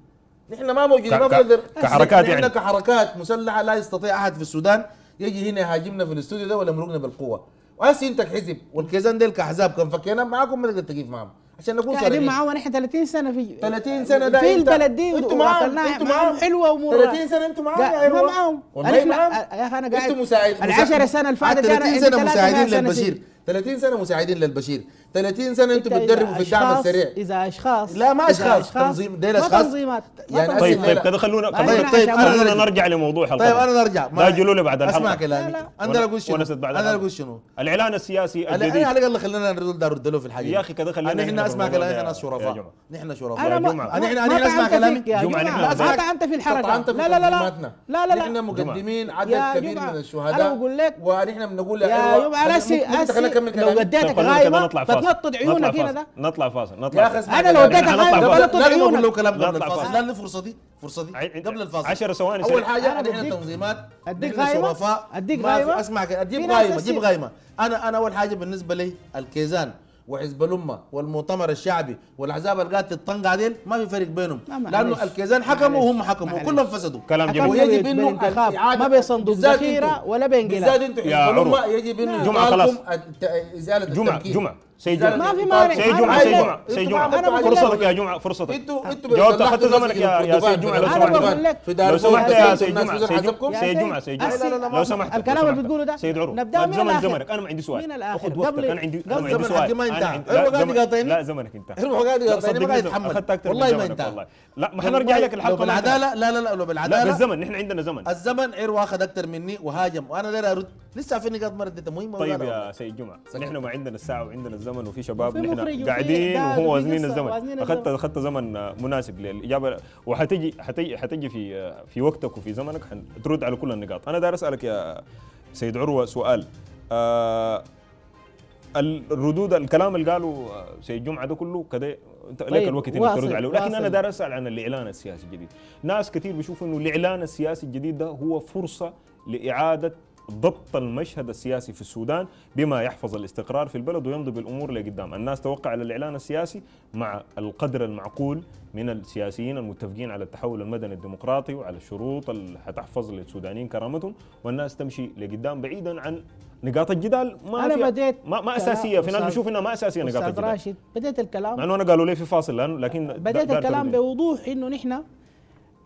نحن ما موجودين ما بنقدر كحركات يعني نحن كحركات مسلحه لا يستطيع احد في السودان يجي هنا يهاجمنا في الاستوديو ده ولا يمرقنا بالقوه واسي انت كحزب والكيزان ديل كاحزاب كان فكينا معاكم ما تقدر تقيف معاهم عشان نكون صريحين قاعدين معاه
وانا احنا 30 سنه في 30 سنه ده في البلد دي انتوا معاهم انتوا معاهم حلوه ومرة 30 سنه انتوا معاهم يا انا معاهم والله معاهم يا اخي انا قاعد انتوا مساعد 10 سنه اللي فاتت 30 سنه مساعدين للبشير
30 سنه مساعدين للبشير 30 سنه انتم بتدربوا في الدعم السريع
اذا اشخاص لا ما اشخاص, تنظيم ديل اشخاص تنظيمات يعني طيب طيب كذا
خلونا طيب طيب خلونا طيب، طيب، نرجع لموضوع حلقة طيب انا نرجع لا جلولة بعد الحلقه اسمع كلامي انا اقول شنو انا اقول شنو
الاعلان السياسي
الجديد على الاقل خلينا نرد له في الحقيقه يا اخي كذا خلينا نحن اسمع كلامي احنا شرفاء نحن شرفاء انا نحن انا اسمع كلامي جمعه نحن ما طعنت في الحركه لا لا لا لا لا لا نحن مقدمين عدد كبير من الشهداء ونحن بنقول يا لا انا اكمل كلامي لو وديتك غايبه بتنطط عيونك هنا ده
نطلع فاصل نطلع فاصل انا لو وديتك غايبه بنطط عيونك لا كلام قبل الفاصل لا
الفرصه دي فرصه
دي قبل الفاصل 10 ثواني اول حاجه احنا تنظيمات اديك غايمة اديك غايمة اسمعك اديك غايمة اديك غايمة
انا انا اول حاجه بالنسبه لي الكيزان وحزب الامه والمؤتمر الشعبي والاحزاب اللي قاعده تتطنقع ديل ما في فرق بينهم لانه الكيزان حكموا وهم حكموا وكلهم فسدوا كلام جميل ويجب انه
ما بين صندوق ذخيره ولا بين بالذات انتم حزب الامه يجب انه جمعه خلاص ازاله جمعه جمعه سي جمعه ما في مانع سي جمعه سي جمعه سي جمعه فرصتك يا
جمعه فرصتك
انتوا انتوا جاوبت اخذت زمنك يا يا سي جمعه لو سمحت لو سمحت يا سي جمعه سي جمعه سي جمعه سي جمعه لو سمحت الكلام اللي بتقوله ده سيد عروه نبدا من زمن زمنك انا ما عندي سؤال من الاخر
قبل انا عندي انا عندي سؤال ما انتهى هو قاعد يقاطعني لا زمنك انتهى هو قاعد يقاطعني ما قاعد يتحمل والله ما انتهى لا ما حنرجع لك الحلقه بالعداله لا لا لا لو بالعداله لا بالزمن نحن عندنا زمن
الزمن عروه اخذ اكثر مني وهاجم وانا داير ارد لسه في نقاط ما رديتها مهمه طيب يا
سيد جمعه نحن ما عندنا الساعه وعندنا الزمن الزمن وفي شباب نحن قاعدين وهو وازنين الزمن اخذت اخذت زمن مناسب للاجابه وحتجي حتجي حتجي في في وقتك وفي زمنك ترد على كل النقاط انا داير اسالك يا سيد عروه سؤال آه الردود الكلام اللي قاله آه، سيد جمعه ده كله كده انت طيب لك الوقت انك ترد عليه لكن انا داير اسال عن الاعلان السياسي الجديد ناس كثير بيشوفوا انه الاعلان السياسي الجديد ده هو فرصه لاعاده ضبط المشهد السياسي في السودان بما يحفظ الاستقرار في البلد ويمضي بالامور لقدام، الناس توقع على الاعلان السياسي مع القدر المعقول من السياسيين المتفقين على التحول المدني الديمقراطي وعلى الشروط اللي حتحفظ للسودانيين كرامتهم والناس تمشي لقدام بعيدا عن نقاط الجدال ما انا بديت ما, ما اساسيه في ناس بشوف انها ما اساسيه نقاط الجدال راشد
بديت الكلام مع انه
انا قالوا لي في فاصل لكن بديت الكلام
بوضوح انه نحن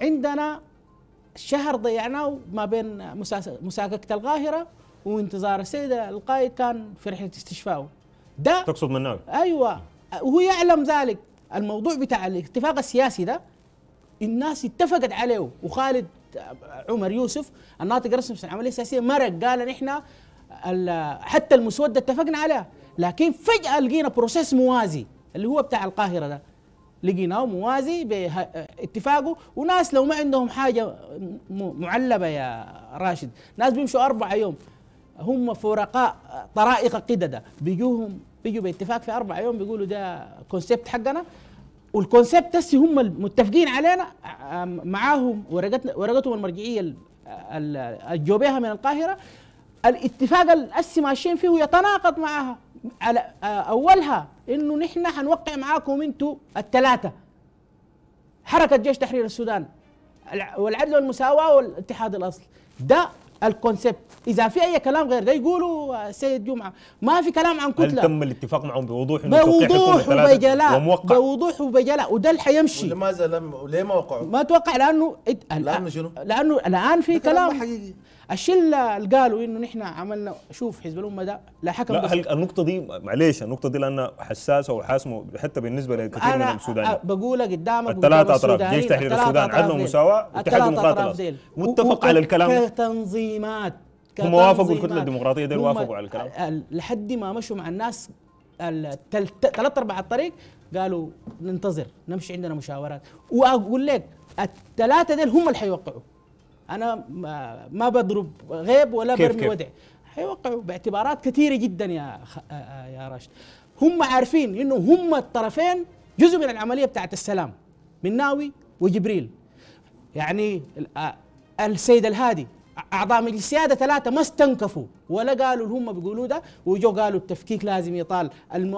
عندنا شهر ضيعناه ما بين مساكة القاهرة وانتظار السيد القائد كان في رحلة استشفائه ده تقصد من نوع. أيوة وهو يعلم ذلك الموضوع بتاع الاتفاق السياسي ده الناس اتفقت عليه وخالد عمر يوسف الناطق الرسمي في العملية السياسية مرق قال نحن حتى المسودة اتفقنا عليها لكن فجأة لقينا بروسيس موازي اللي هو بتاع القاهرة ده لقيناه موازي باتفاقه وناس لو ما عندهم حاجه معلبه يا راشد ناس بيمشوا اربعه يوم هم فرقاء طرائق قدده بيجوهم بيجوا باتفاق في اربع يوم بيقولوا ده كونسبت حقنا والكونسبت هسه هم المتفقين علينا معاهم ورقتنا ورقتهم المرجعيه الجوبيها من القاهره الاتفاق الاسي ماشيين فيه يتناقض معها على اولها انه نحن هنوقع معاكم انتوا الثلاثه حركه جيش تحرير السودان والعدل والمساواه والاتحاد الاصل ده الكونسبت اذا في اي كلام غير ده يقولوا السيد جمعه ما في كلام عن كتله هل تم
الاتفاق معهم بوضوح انه بوضوح وبجلاء وموقع.
بوضوح وبجلاء وده اللي حيمشي لماذا لم ليه ما وقعوا؟ ما توقع لانه لانه شنو؟ لانه الان في كلام حقيقي الشله اللي قالوا انه نحن عملنا شوف حزب الامه ده لا حكم لا النقطه
دي معليش النقطه دي لانها حساسه وحاسمه حتى بالنسبه لكثير من السودانيين
بقولها قدامك الثلاثة اطراف جيش تحرير السودان عدل ومساواه واتحاد ديمقراطي متفق على الكلام كتنظيمات هم وافقوا الكتله الديمقراطيه دي وافقوا على الكلام لحد ما مشوا مع الناس ثلاث ارباع الطريق قالوا ننتظر نمشي عندنا مشاورات واقول لك الثلاثه ديل هم اللي حيوقعوا انا ما بضرب غيب ولا كيف برمي كيف ودع حيوقعوا باعتبارات كثيره جدا يا آه، آه، يا راشد هم عارفين انه هم الطرفين جزء من العمليه بتاعت السلام مناوي وجبريل يعني آه، السيد الهادي اعضاء مجلس السياده ثلاثه ما استنكفوا ولا قالوا اللي هم بيقولوه ده وجو قالوا التفكيك لازم يطال الم...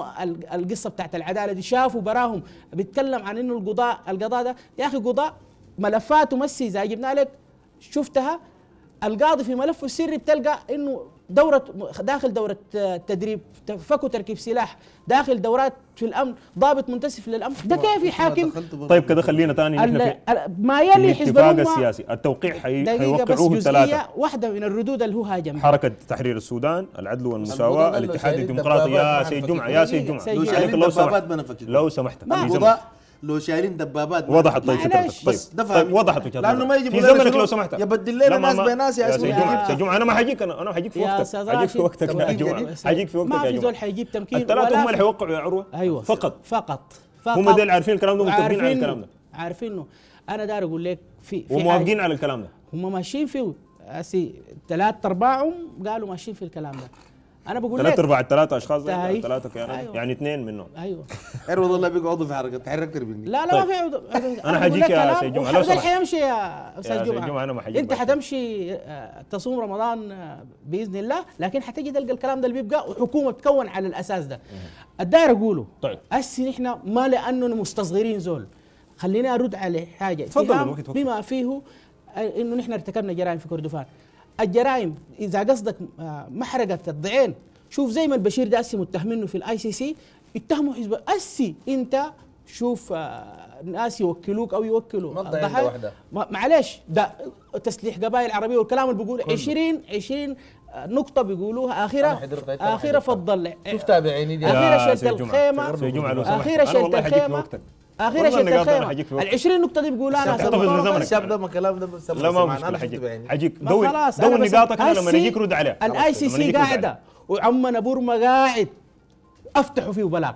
القصه بتاعت العداله دي شافوا براهم بيتكلم عن انه القضاء القضاء ده يا اخي قضاء ملفاته مسي زي جبنا لك شفتها القاضي في ملفه السري بتلقى انه دورة داخل دورة آه، تدريب فكوا تركيب سلاح داخل دورات في الامن ضابط منتسف للامن ده كيف يحاكم طيب
كده خلينا ثاني نحن
ما يلي حزب الاتفاق السياسي
التوقيع حي حيوقعوه الثلاثه
واحده من الردود اللي هو هاجم حركه
تحرير السودان العدل والمساواه الاتحاد الديمقراطي يا سيد جمعه يا سيد جمعه لو سمحت لو سمحت لو شايلين دبابات وضحت طيب فكرتك طيب, طيب،, طيب وضحت فكرتك لانه ما يجيب في زمنك لو سمحت بدل لنا ناس بناس يا اسود يا جمعه انا ما حجيك انا انا حجيك في وقتك حجيك يعني. في وقتك يا جمعه حجيك في وقتك ما في زول
حيجيب تمكين الثلاثه هم اللي
حيوقعوا يا عروه ايوه فقط فقط فقط هم دول عارفين الكلام ده متفقين على الكلام ده
عارفين انه انا داير اقول لك في وموافقين على الكلام ده هم ماشيين فيه هسي ثلاث ارباعهم قالوا ماشيين في الكلام ده انا بقول لك ثلاث ارباع
الثلاثه اشخاص زي يعني، ثلاثه أيوة. يعني اثنين منهم ايوه عروض أيوه الله بيقعدوا في حركه تحرك اكثر مني لا لا طيب. ما في
عضو انا حجيك يا استاذ جمعه لو سمحت حيمشي يا استاذ جمعه انا ما حجيك انت حتمشي آه، تصوم رمضان آه، باذن الله لكن حتجي تلقى الكلام ده اللي بيبقى وحكومه تكون على الاساس ده الداير اقوله طيب هسه احنا ما لاننا مستصغرين زول خليني ارد عليه حاجه تفضل بما فيه آه، انه نحن ارتكبنا جرائم في كردفان الجرائم اذا قصدك آه، محرقه الضعين شوف زي ما البشير ده اسي متهمينه في الاي سي سي اتهموا حزب اسي انت شوف آه، ناس يوكلوك او يوكلوا الضحايا معلش ده تسليح قبائل عربيه والكلام اللي بيقول 20 20 نقطة بيقولوها آخرة آخرة فضل شوف
تابعيني دي آخرة آه، شلت الخيمة أخيرة شلت الخيمة
اخيرا شيء الخير ال 20 نقطه دي بيقول انا الشاب
ده ما كلام ده لا ما مشكله حجيك حجيك دور دور نقاطك انا لما نجيك رد عليها الاي سي سي قاعده
وعمنا بورما قاعد افتحوا فيه بلاغ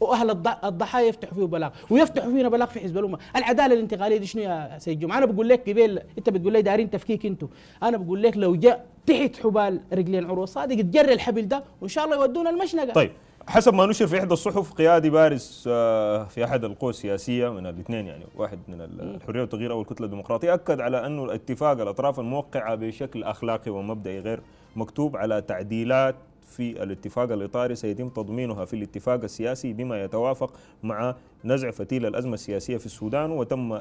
واهل الضحايا يفتحوا فيه بلاغ ويفتحوا فينا بلاغ في حزب الامه، العداله الانتقاليه دي شنو يا سيد جمعه؟ انا بقول لك قبيل انت بتقول لي دارين تفكيك انتوا، انا بقول لك لو جاء تحت حبال رجلين عروه صادق تجري الحبل ده وان شاء الله يودونا المشنقه طيب
حسب ما نشر في احدى الصحف قيادي بارز آه، في احد القوى السياسيه من الاثنين يعني واحد من الحريه والتغيير او الكتله الديمقراطيه اكد على انه الاتفاق الاطراف الموقعه بشكل اخلاقي ومبدئي غير مكتوب على تعديلات في الاتفاق الإطاري سيتم تضمينها في الاتفاق السياسي بما يتوافق مع نزع فتيل الأزمة السياسية في السودان وتم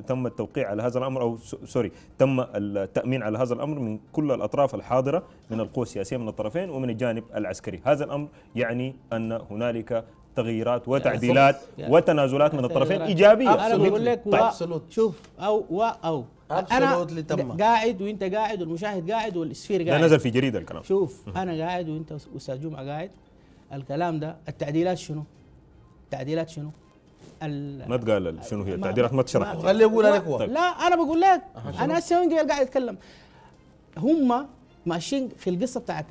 تم التوقيع على هذا الأمر أو سوري تم التأمين على هذا الأمر من كل الأطراف الحاضرة من القوى السياسية من الطرفين ومن الجانب العسكري هذا الأمر يعني أن هنالك تغييرات يعني وتعديلات يعني وتنازلات يعني من الطرفين ايجابيه انا بقول لك طيب.
شوف او واو انا قاعد وانت قاعد والمشاهد قاعد والسفير قاعد ده نزل في جريده
الكلام شوف انا
قاعد وانت استاذ جمعه قاعد الكلام ده التعديلات شنو؟ التعديلات شنو؟ ما تقال
شنو هي التعديلات ما تشرح خلي يقول لك هو لا
انا بقول لك انا هسه قاعد اتكلم هم ماشيين في القصه بتاعت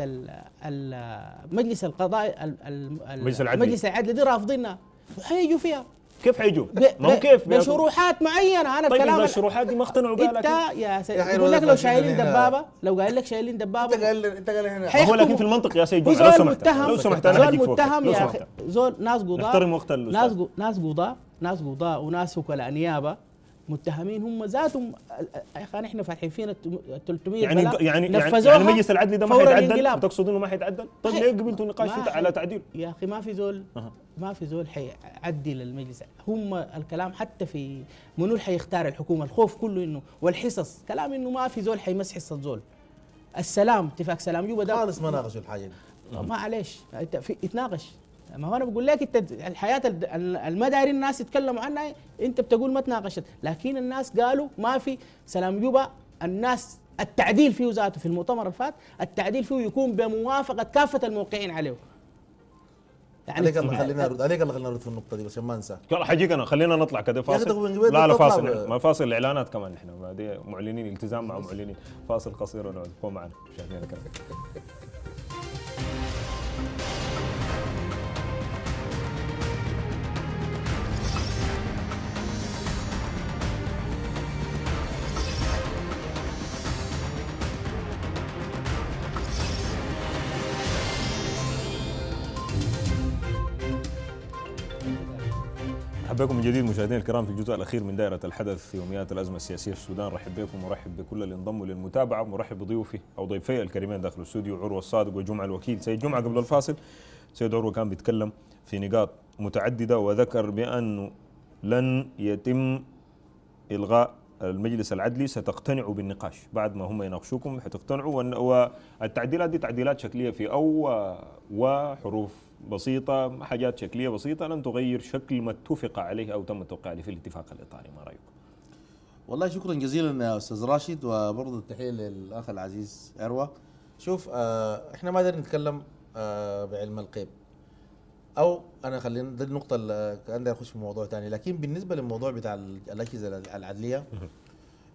المجلس القضاء المجلس العدلي المجلس العدلي دي رافضينها وحيجوا أيوة، فيها
كيف حيجوا؟ ما هو كيف بشروحات
معينه انا طيب الكلام بشروحات
دي ما اقتنعوا بها انت يا سيد يقول لك لو شايلين دبابه
لو قال لك شايلين دبابه انت قال انت قال هنا هو لكن في المنطق يا سيد لو سمحت لو سمحت انا زول متهم يا اخي زول ناس قضاء نحترم وقت ناس ناس قضاء ناس قضاء وناس وكلاء نيابه متهمين هم ذاتهم يا اخي نحن فاتحين فينا 300 يعني, يعني يعني نفذوها يعني مجلس العدل ده ما حيتعدل تقصد انه ما حيتعدل؟ طيب ليه قبلتوا النقاش على تعديل؟ يا اخي ما في زول ما في زول حيعدي للمجلس هم الكلام حتى في منو اللي حيختار الحكومه الخوف كله انه والحصص كلام انه ما في زول حيمس حصه زول السلام اتفاق سلام يوبا ده خالص ما ناقشوا الحاجه دي معلش اتناقش ما هو انا بقول لك انت الحياه المداري الناس يتكلموا عنها انت بتقول ما تناقشت لكن الناس قالوا ما في سلام يوبا الناس التعديل فيه ذاته في المؤتمر الفات التعديل فيه يكون بموافقه كافه الموقعين عليه
يعني عليك الله إيه؟ خلينا ارد عليك الله خلينا نرد في النقطه دي بس ما انسى حجيك انا خلينا نطلع
كذا فاصل لا لا فاصل ما فاصل الاعلانات كمان احنا دي معلنين التزام مع معلنين فاصل قصير ونعود كون معنا شايفين كده بكم من جديد مشاهدينا الكرام في الجزء الاخير من دائره الحدث في يوميات الازمه السياسيه في السودان رحب بكم ورحب بكل اللي انضموا للمتابعه ومرحب بضيوفي او ضيفي الكريمين داخل الاستوديو عروه الصادق وجمعه الوكيل سيد جمعه قبل الفاصل سيد عروه كان بيتكلم في نقاط متعدده وذكر بانه لن يتم الغاء المجلس العدلي ستقتنعوا بالنقاش بعد ما هم يناقشوكم حتقتنعوا والتعديلات دي تعديلات شكليه في او وحروف بسيطه حاجات شكليه بسيطه لن تغير شكل ما اتفق عليه او تم التوقيع عليه في
الاتفاق الاطاري ما رايكم؟ والله شكرا جزيلا يا استاذ راشد وبرضه التحيه للاخ العزيز اروى شوف آه، احنا ما قدرنا نتكلم آه، بعلم القيب او انا خلينا دي النقطه اللي كان اخش في موضوع ثاني لكن بالنسبه للموضوع بتاع الاجهزه العدليه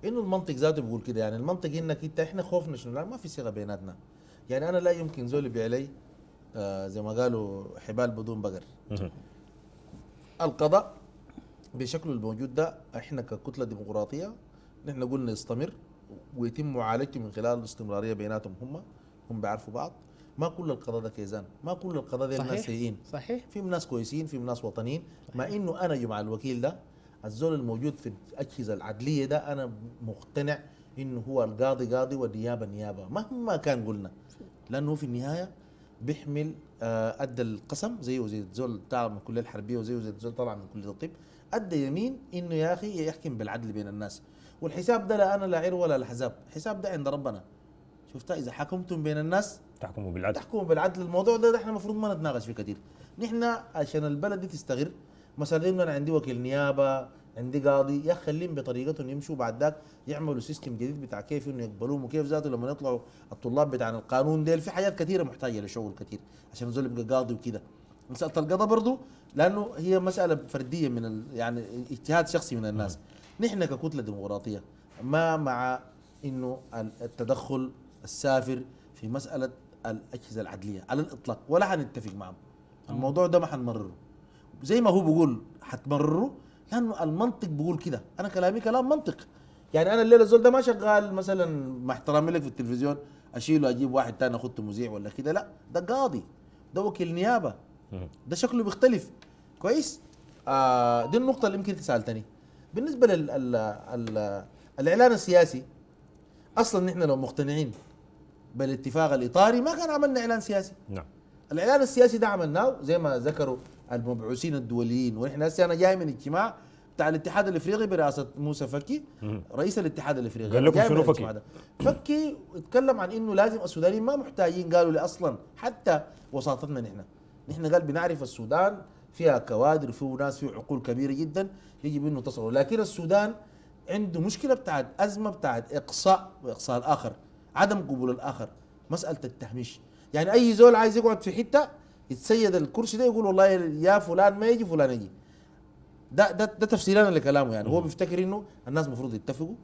انه المنطق ذاته بيقول كده يعني المنطق انك انت احنا خوفنا شنو ما في صيغه بيناتنا يعني انا لا يمكن زول يبيع لي آه زي ما قالوا حبال بدون بقر القضاء بشكله الموجود ده احنا ككتله ديمقراطيه نحن قلنا يستمر ويتم معالجته من خلال الاستمراريه بيناتهم هم هم بيعرفوا بعض ما كل القضاة كيزان ما كل القضاة ده الناس سيئين صحيح في ناس كويسين في ناس وطنيين ما مع انه انا مع الوكيل ده الزول الموجود في الاجهزه العدليه ده انا مقتنع انه هو القاضي قاضي والنيابه نيابه مهما كان قلنا لانه في النهايه بيحمل آه، ادى القسم زيه زي الزول طالع من الكليه الحربيه وزيه زي الزول طالع من كليه الطب ادى يمين انه يا اخي يحكم بالعدل بين الناس والحساب ده لا انا لا عير ولا الحزاب الحساب ده عند ربنا شفتها اذا حكمتم بين الناس تحكموا بالعدل تحكموا بالعدل الموضوع ده, ده احنا المفروض ما نتناقش فيه كثير نحن عشان البلد دي تستقر مثلا انا عندي وكيل نيابه عندي قاضي يا خليهم بطريقتهم يمشوا بعد ذاك يعملوا سيستم جديد بتاع كيف انه يقبلوهم وكيف ذاته لما يطلعوا الطلاب بتاعنا القانون ديل في حاجات كثيره محتاجه لشغل كثير عشان الزول يبقى قاضي وكده مساله القضاء برضه لانه هي مساله فرديه من ال... يعني اجتهاد شخصي من الناس نعم. نحن ككتله ديمقراطيه ما مع انه التدخل السافر في مساله الاجهزه العدليه على الاطلاق ولا حنتفق معهم آه. الموضوع ده ما حنمرره زي ما هو بيقول حتمرره لانه يعني المنطق بيقول كده انا كلامي كلام منطق يعني انا الليله الزول ده ما شغال مثلا مع احترامي لك في التلفزيون اشيله اجيب واحد تاني اخذته مذيع ولا كده لا ده قاضي ده وكيل نيابه ده شكله بيختلف كويس آه دي النقطه اللي يمكن تسالتني بالنسبه لل الاعلان السياسي اصلا نحن لو مقتنعين بالاتفاق الاطاري ما كان عملنا اعلان سياسي نعم الاعلان السياسي ده عملناه زي ما ذكروا المبعوثين الدوليين ونحن هسه انا جاي من اجتماع بتاع الاتحاد الافريقي برئاسه موسى فكي رئيس الاتحاد الافريقي قال لكم شنو فكي فكي اتكلم عن انه لازم السودانيين ما محتاجين قالوا لي اصلا حتى وساطتنا نحن نحن قال بنعرف السودان فيها كوادر وفيه ناس فيه عقول كبيره جدا يجب انه تصلوا لكن السودان عنده مشكله بتاعت ازمه بتاعت اقصاء واقصاء الاخر عدم قبول الاخر مساله التهميش يعني اي زول عايز يقعد في حته يتسيد الكرسي ده يقول والله يا فلان ما يجي فلان يجي ده ده ده تفسيرنا لكلامه يعني هو بيفتكر انه الناس المفروض يتفقوا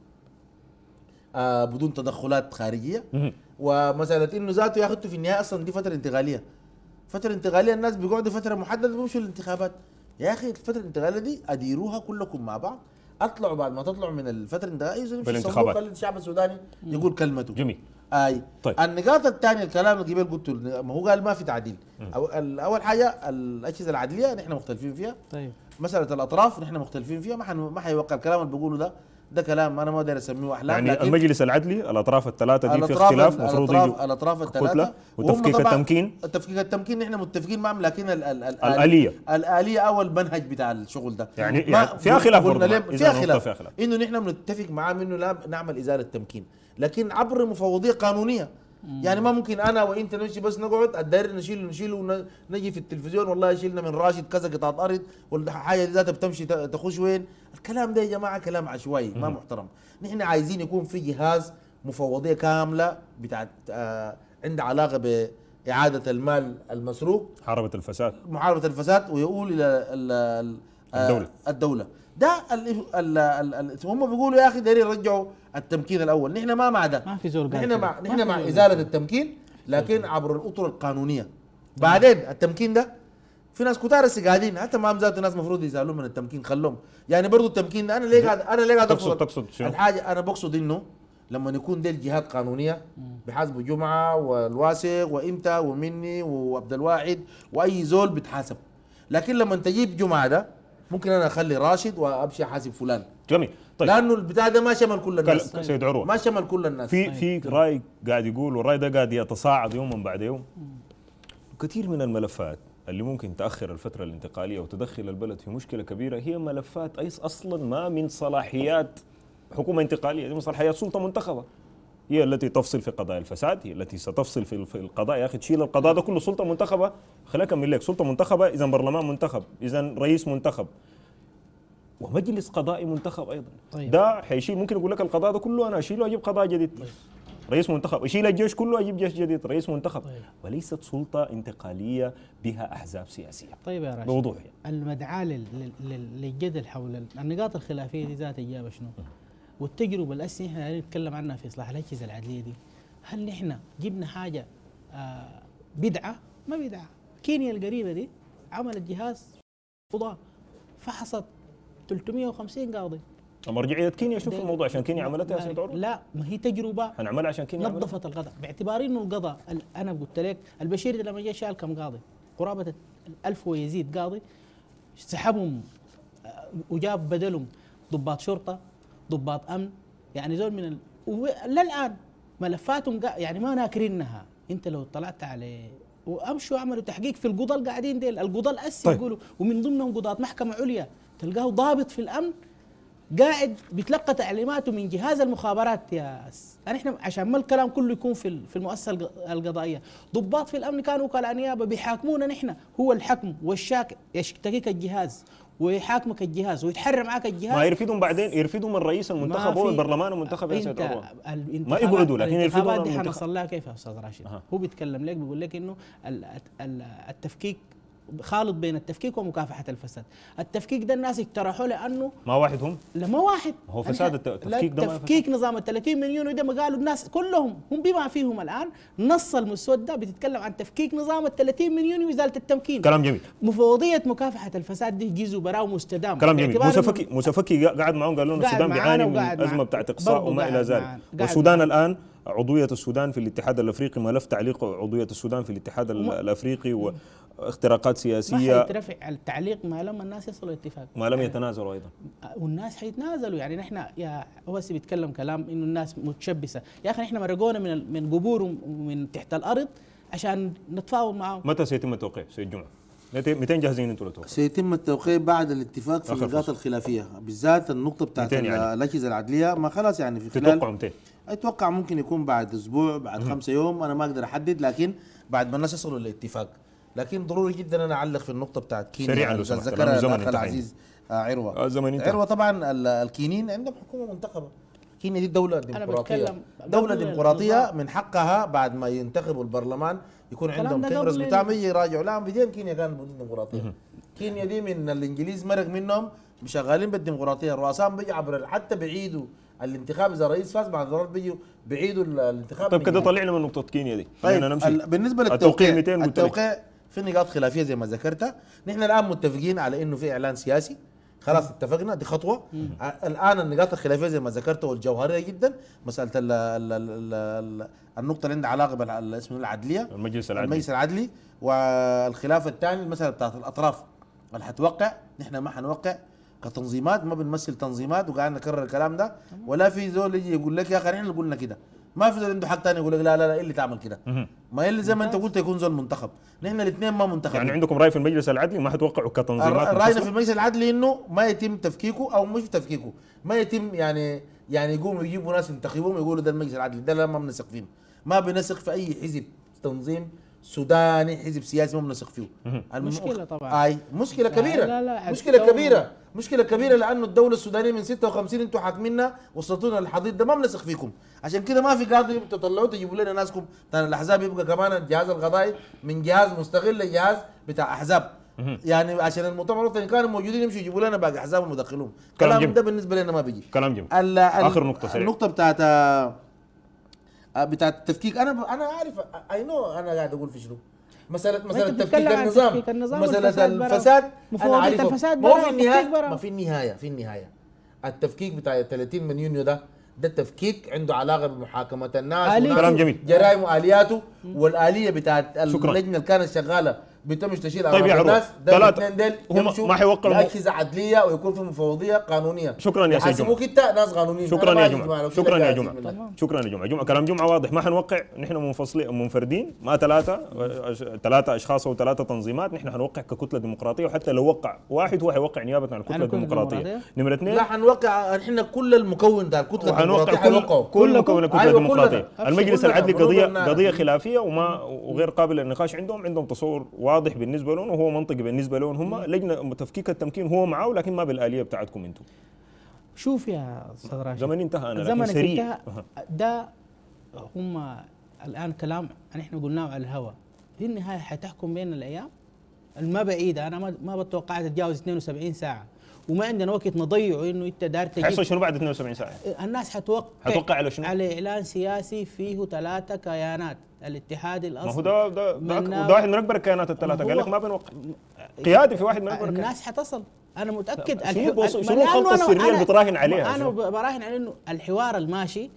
آه بدون تدخلات خارجيه ومساله انه ذاته ياخذته في النهايه اصلا دي فتره انتقاليه فتره انتقاليه الناس بيقعدوا فتره محدده بيمشوا الانتخابات يا اخي الفتره الانتقاليه دي اديروها كلكم مع بعض اطلعوا بعد ما تطلعوا من الفتره ده ينزل في الانتخابات خلي الشعب السوداني يقول كلمته جميل اي طيب. النقاط الثانيه الكلام اللي قبل قلته ما هو قال ما في تعديل أو اول حاجه الاجهزه العدليه نحن مختلفين فيها طيب مساله الاطراف نحن مختلفين فيها ما ما حيوقع الكلام اللي بقوله ده ده كلام انا ما اقدر اسميه احلام يعني لكن المجلس
العدلي الاطراف الثلاثه دي في اختلاف المفروض يجوا الاطراف الثلاثه وتفكيك التمكين
تفكيك التمكين نحن متفقين معهم لكن ال ال الـ الاليه الاليه او المنهج بتاع الشغل ده يعني, يعني فيها خلاف قلنا فيها خلاف, خلاف. انه نحن بنتفق معاهم انه نعمل ازاله تمكين لكن عبر مفوضيه قانونيه يعني ما ممكن انا وانت نمشي بس نقعد الدائره نشيل نشيل ونجي في التلفزيون والله شيلنا من راشد كذا قطعه ارض والحاجه دي ذاتها بتمشي تخش وين الكلام ده يا جماعه كلام عشوائي ما محترم نحن عايزين يكون في جهاز مفوضيه كامله بتاعت آه عندها علاقه ب إعادة المال المسروق محاربة الفساد محاربة الفساد ويقول إلى الدولة آه، الدولة ده هم بيقولوا يا اخي دايرين يرجعوا التمكين الاول نحن ما مع ده ما في زور نحن مع نحن مع ازاله التمكين لكن عبر الاطر القانونيه بعدين التمكين ده في ناس كتار قاعدين حتى ما ذات الناس المفروض يزعلون من التمكين خلوهم يعني برضه التمكين ده انا ليه قاعد انا ليه قاعد تقصد تقصد شو الحاجه انا بقصد انه لما يكون دي الجهات قانونيه بحاسبوا جمعه والواسق وامتى ومني وعبد الواحد واي زول بيتحاسب لكن لما تجيب جمعه ده ممكن انا اخلي راشد وامشي احاسب فلان جميل طيب لانه البتاع ده ما شمل كل الناس طيب. سيد عروه ما شمل كل الناس في طيب. في طيب.
راي قاعد يقول والراي ده قاعد يتصاعد يوما بعد يوم كثير من الملفات اللي ممكن تاخر الفتره الانتقاليه وتدخل البلد في مشكله كبيره هي ملفات اصلا ما من صلاحيات حكومه انتقاليه دي من صلاحيات سلطه منتخبه هي التي تفصل في قضايا الفساد هي التي ستفصل في القضاء يا اخي تشيل القضاء ده كله سلطه منتخبه خليك اكمل لك سلطه منتخبه اذا برلمان منتخب اذا رئيس منتخب ومجلس قضائي منتخب ايضا طيب. ده حيشيل ممكن يقول لك القضاء ده كله انا اشيله اجيب قضاء جديد طيب. رئيس منتخب اشيل الجيش كله اجيب جيش جديد رئيس منتخب طيب. وليست سلطه انتقاليه بها احزاب سياسيه
طيب يا راشد بوضوح يعني. المدعاه للجدل حول النقاط الخلافيه ذات اجابه شنو؟ والتجربه الاساسيه احنا نتكلم عنها في اصلاح الاجهزه العدليه دي هل نحن جبنا حاجه آه، بدعه؟ ما بدعه كينيا القريبه دي عملت جهاز قضاء فحصت 350 قاضي
مرجعية كينيا شوف الموضوع عشان كينيا عملتها يا استاذ
لا ما هي تجربه هنعملها عشان كينيا نظفت القضاء باعتبار انه القضاء انا قلت لك البشير لما جاء شال كم قاضي؟ قرابه 1000 ويزيد قاضي سحبهم آه، وجاب بدلهم ضباط شرطه ضباط امن يعني زول من ال... للان ملفاتهم يعني ما ناكرينها انت لو اطلعت عليه وامشوا عملوا تحقيق في القضاة القاعدين ديل القضاة الاسي طيب. يقولوا ومن ضمنهم قضاة محكمة عليا تلقاه ضابط في الامن قاعد بيتلقى تعليماته من جهاز المخابرات يا أس. يعني احنا عشان ما الكلام كله يكون في في المؤسسه القضائيه ضباط في الامن كانوا وكلاء نيابه بيحاكمونا نحن هو الحكم والشاك يشتكيك الجهاز ويحاكمك الجهاز ويتحرر معك الجهاز ما يرفضهم
بعدين يرفضهم الرئيس المنتخب هو البرلمان المنتخب يا سيد
ما يقعدوا لكن يرفدهم دي حنصل لها كيف يا استاذ راشد هو بيتكلم لك بيقول لك انه التفكيك خالط بين التفكيك ومكافحه الفساد التفكيك ده الناس اقترحوه لانه ما واحد هم لا ما واحد هو فساد التفكيك ده تفكيك نظام ال 30 مليون وده ما قالوا الناس كلهم هم بما فيهم الان نص المسوده بتتكلم عن تفكيك نظام ال 30 مليون وازاله التمكين كلام جميل مفوضيه مكافحه الفساد دي جيزو براو مستدام كلام جميل موسى فكي
موسى فكي قاعد معهم قالوا لهم السودان بيعاني من ازمه بتاعت اقصاء وما الى ذلك والسودان الان عضوية السودان في الاتحاد الافريقي ملف تعليق عضوية السودان في الاتحاد الافريقي اختراقات سياسيه ما حيترفع
التعليق ما لم الناس يصلوا اتفاق ما لم يعني
يتنازلوا ايضا
والناس حيتنازلوا يعني نحن يا هو بيتكلم كلام انه الناس متشبسه يا اخي نحن مرقونا من من قبور ومن تحت الارض عشان نتفاوض معهم
متى سيتم التوقيع سيد جمعه؟ متى جاهزين انتم للتوقيع؟ سيتم التوقيع بعد الاتفاق في النقاط الخلافيه بالذات النقطه بتاعت يعني؟ الاجهزه العدليه ما خلاص يعني في خلال تتوقع متى؟ اتوقع ممكن يكون بعد اسبوع بعد خمسة يوم انا ما اقدر احدد لكن بعد ما الناس يصلوا للاتفاق لكن ضروري جدا انا اعلق في النقطه بتاعت كينيا سريعا لو سمحت ذكرها الاخ العزيز آه، عروه آه عروه طبعا الكينيين عندهم حكومه منتخبه كينيا دي دولة ديمقراطية دولة ديمقراطية من حقها بعد ما ينتخبوا البرلمان يكون عندهم كونغرس بتاعهم يراجعوا لا بدين كينيا كانت ديمقراطية كينيا دي من الانجليز مرق منهم شغالين بالديمقراطية الرؤساء بيجوا عبر حتى بعيدوا الانتخاب اذا رئيس فاز بعد ضرورات بيجوا بعيدوا الانتخاب طيب كده طلعنا من نقطة كينيا دي طيب بالنسبة للتوقيع التوقيع 200 التوقيع في نقاط خلافيه زي ما ذكرتها نحن الان متفقين على انه في اعلان سياسي خلاص اتفقنا دي خطوه آه، الان النقاط الخلافيه زي ما ذكرت والجوهريه جدا مساله الـ الـ الـ الـ النقطه اللي عندها علاقه بالاسم العدليه المجلس العدلي المجلس العدلي والخلاف الثاني المساله بتاعت الاطراف اللي حتوقع نحن ما حنوقع كتنظيمات ما بنمثل تنظيمات وقاعد نكرر الكلام ده ولا في زول يجي يقول لك يا اخي نحن قلنا كده ما في زول عنده حق ثاني يقول لك لا لا لا ايه اللي تعمل كده ما اللي زي ما انت قلت يكون زول منتخب نحن الاثنين ما منتخب يعني عندكم راي في المجلس العدلي ما حتوقعوا كتنظيمات راينا في المجلس العدلي انه ما يتم تفكيكه او مش تفكيكه ما يتم يعني يعني يقوموا يجيبوا ناس ينتخبوهم يقولوا ده المجلس العدلي ده ما بنثق فيه ما بنثق في اي حزب تنظيم سوداني حزب سياسي ما بنثق فيه المشكله طبعا اي مشكله كبيره لا لا لا مشكله كبيره مشكله كبيره لانه الدوله السودانيه من 56 انتم حاكميننا وصلتونا للحضيض ده ما بنثق فيكم عشان كده ما في قاضي تطلعوا تجيبوا لنا ناسكم ثاني الاحزاب يبقى كمان الجهاز القضائي من جهاز مستغل لجهاز بتاع احزاب يعني عشان المؤتمر الوطني كانوا موجودين يمشوا يجيبوا لنا باقي احزابهم ويدخلوهم كلام جميل ده بالنسبه لنا ما بيجي كلام جميل اخر نقطه سريع النقطه بتاعت آه، بتاعت التفكيك انا انا عارف اي نو انا قاعد اقول في شنو مساله مساله تفكيك النظام تفكيك النظام مساله الفساد مفهوم الفساد مو في النهايه ما في النهايه في النهايه التفكيك بتاع 30 من يونيو ده ده التفكيك عنده علاقه بمحاكمه الناس كلام جميل جرائم والياته والاليه بتاعت اللجنه اللي كانت شغاله بيتم تشيل طيب يا الناس ده الاثنين ديل هم ما حيوقعوا أجهزة عدليه ويكون في مفوضيه قانونيه شكرا يا سيدي حاسبوك انت ناس قانونيين شكرا يا جمعه شكرا يا جمعه
شكرا يا جمعه جمعه كلام جمعه واضح ما حنوقع نحن منفصلين منفردين ما ثلاثه ثلاثه اشخاص او ثلاثه تنظيمات نحن حنوقع ككتله ديمقراطيه وحتى لو وقع واحد هو حيوقع نيابه عن الكتله الديمقراطيه نمره اثنين لا
حنوقع نحن كل المكون ده الكتله
الديمقراطيه كل مكون الكتله أيوة، الديمقراطيه المجلس العدلي قضيه قضيه خلافيه وما وغير قابل للنقاش عندهم عندهم تصور واضح بالنسبه لهم وهو منطقي بالنسبه لهم هم لجنه تفكيك التمكين هو معاه ولكن ما بالاليه بتاعتكم انتم
شوف يا استاذ راشد زمن انتهى انا زمن انتهى ده هم الان كلام نحن قلناه على الهواء في النهايه حتحكم بين الايام ما بعيده انا ما ما بتوقعها تتجاوز 72 ساعه وما عندنا وقت نضيعه انه انت دار تجيب حيصير شنو بعد 72 ساعه؟ أه، الناس حتوقع حتوقع على شنو؟ على اعلان سياسي فيه ثلاثه كيانات الاتحاد الاصلي ما هو ده ده, ده, ده واحد من اكبر الكيانات الثلاثه قال لك ما بنوقع قيادي في واحد من اكبر الناس حتصل انا متاكد شنو شنو الخلطه السريه اللي بتراهن عليها؟ انا براهن على انه الحوار الماشي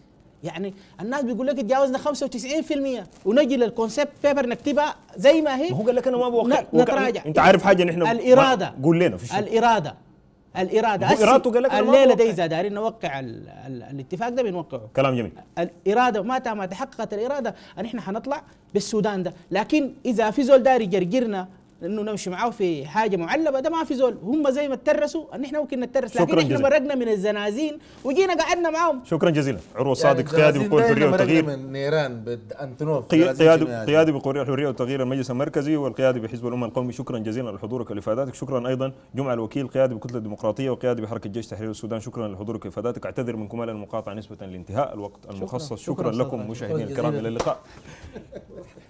يعني الناس بيقول لك تجاوزنا 95% ونجي للكونسيبت بيبر نكتبها زي ما هي ما هو قال لك انا ما بوقع نتراجع انت عارف حاجه نحن الاراده قول لنا في الشيء. الاراده الاراده ارادته قال لك الليله دي اذا دارين نوقع ال ال الاتفاق ده بنوقعه كلام جميل الاراده متى ما تحققت الاراده ان احنا حنطلع بالسودان ده لكن اذا في زول داري يجرجرنا انه نمشي معاه في حاجه معلبه ده ما في زول هم زي ما اترسوا ان احنا ممكن نترس لكن احنا مرقنا من الزنازين وجينا قعدنا معاهم شكرا
جزيلا عروه يعني صادق قيادي بقوه الحريه والتغيير
من نيران بانتنوف قيادي قيادي
بقوه الحريه والتغيير المجلس المركزي والقيادي بحزب الامه القومي شكرا جزيلا لحضورك ولافاداتك شكرا ايضا جمعه الوكيل قيادي بكتله الديمقراطيه وقيادي بحركه جيش تحرير السودان شكرا لحضورك وافاداتك اعتذر من كمال المقاطعه نسبه لانتهاء الوقت المخصص شكرا, شكرا, شكرا لكم مشاهدينا الكرام الى اللقاء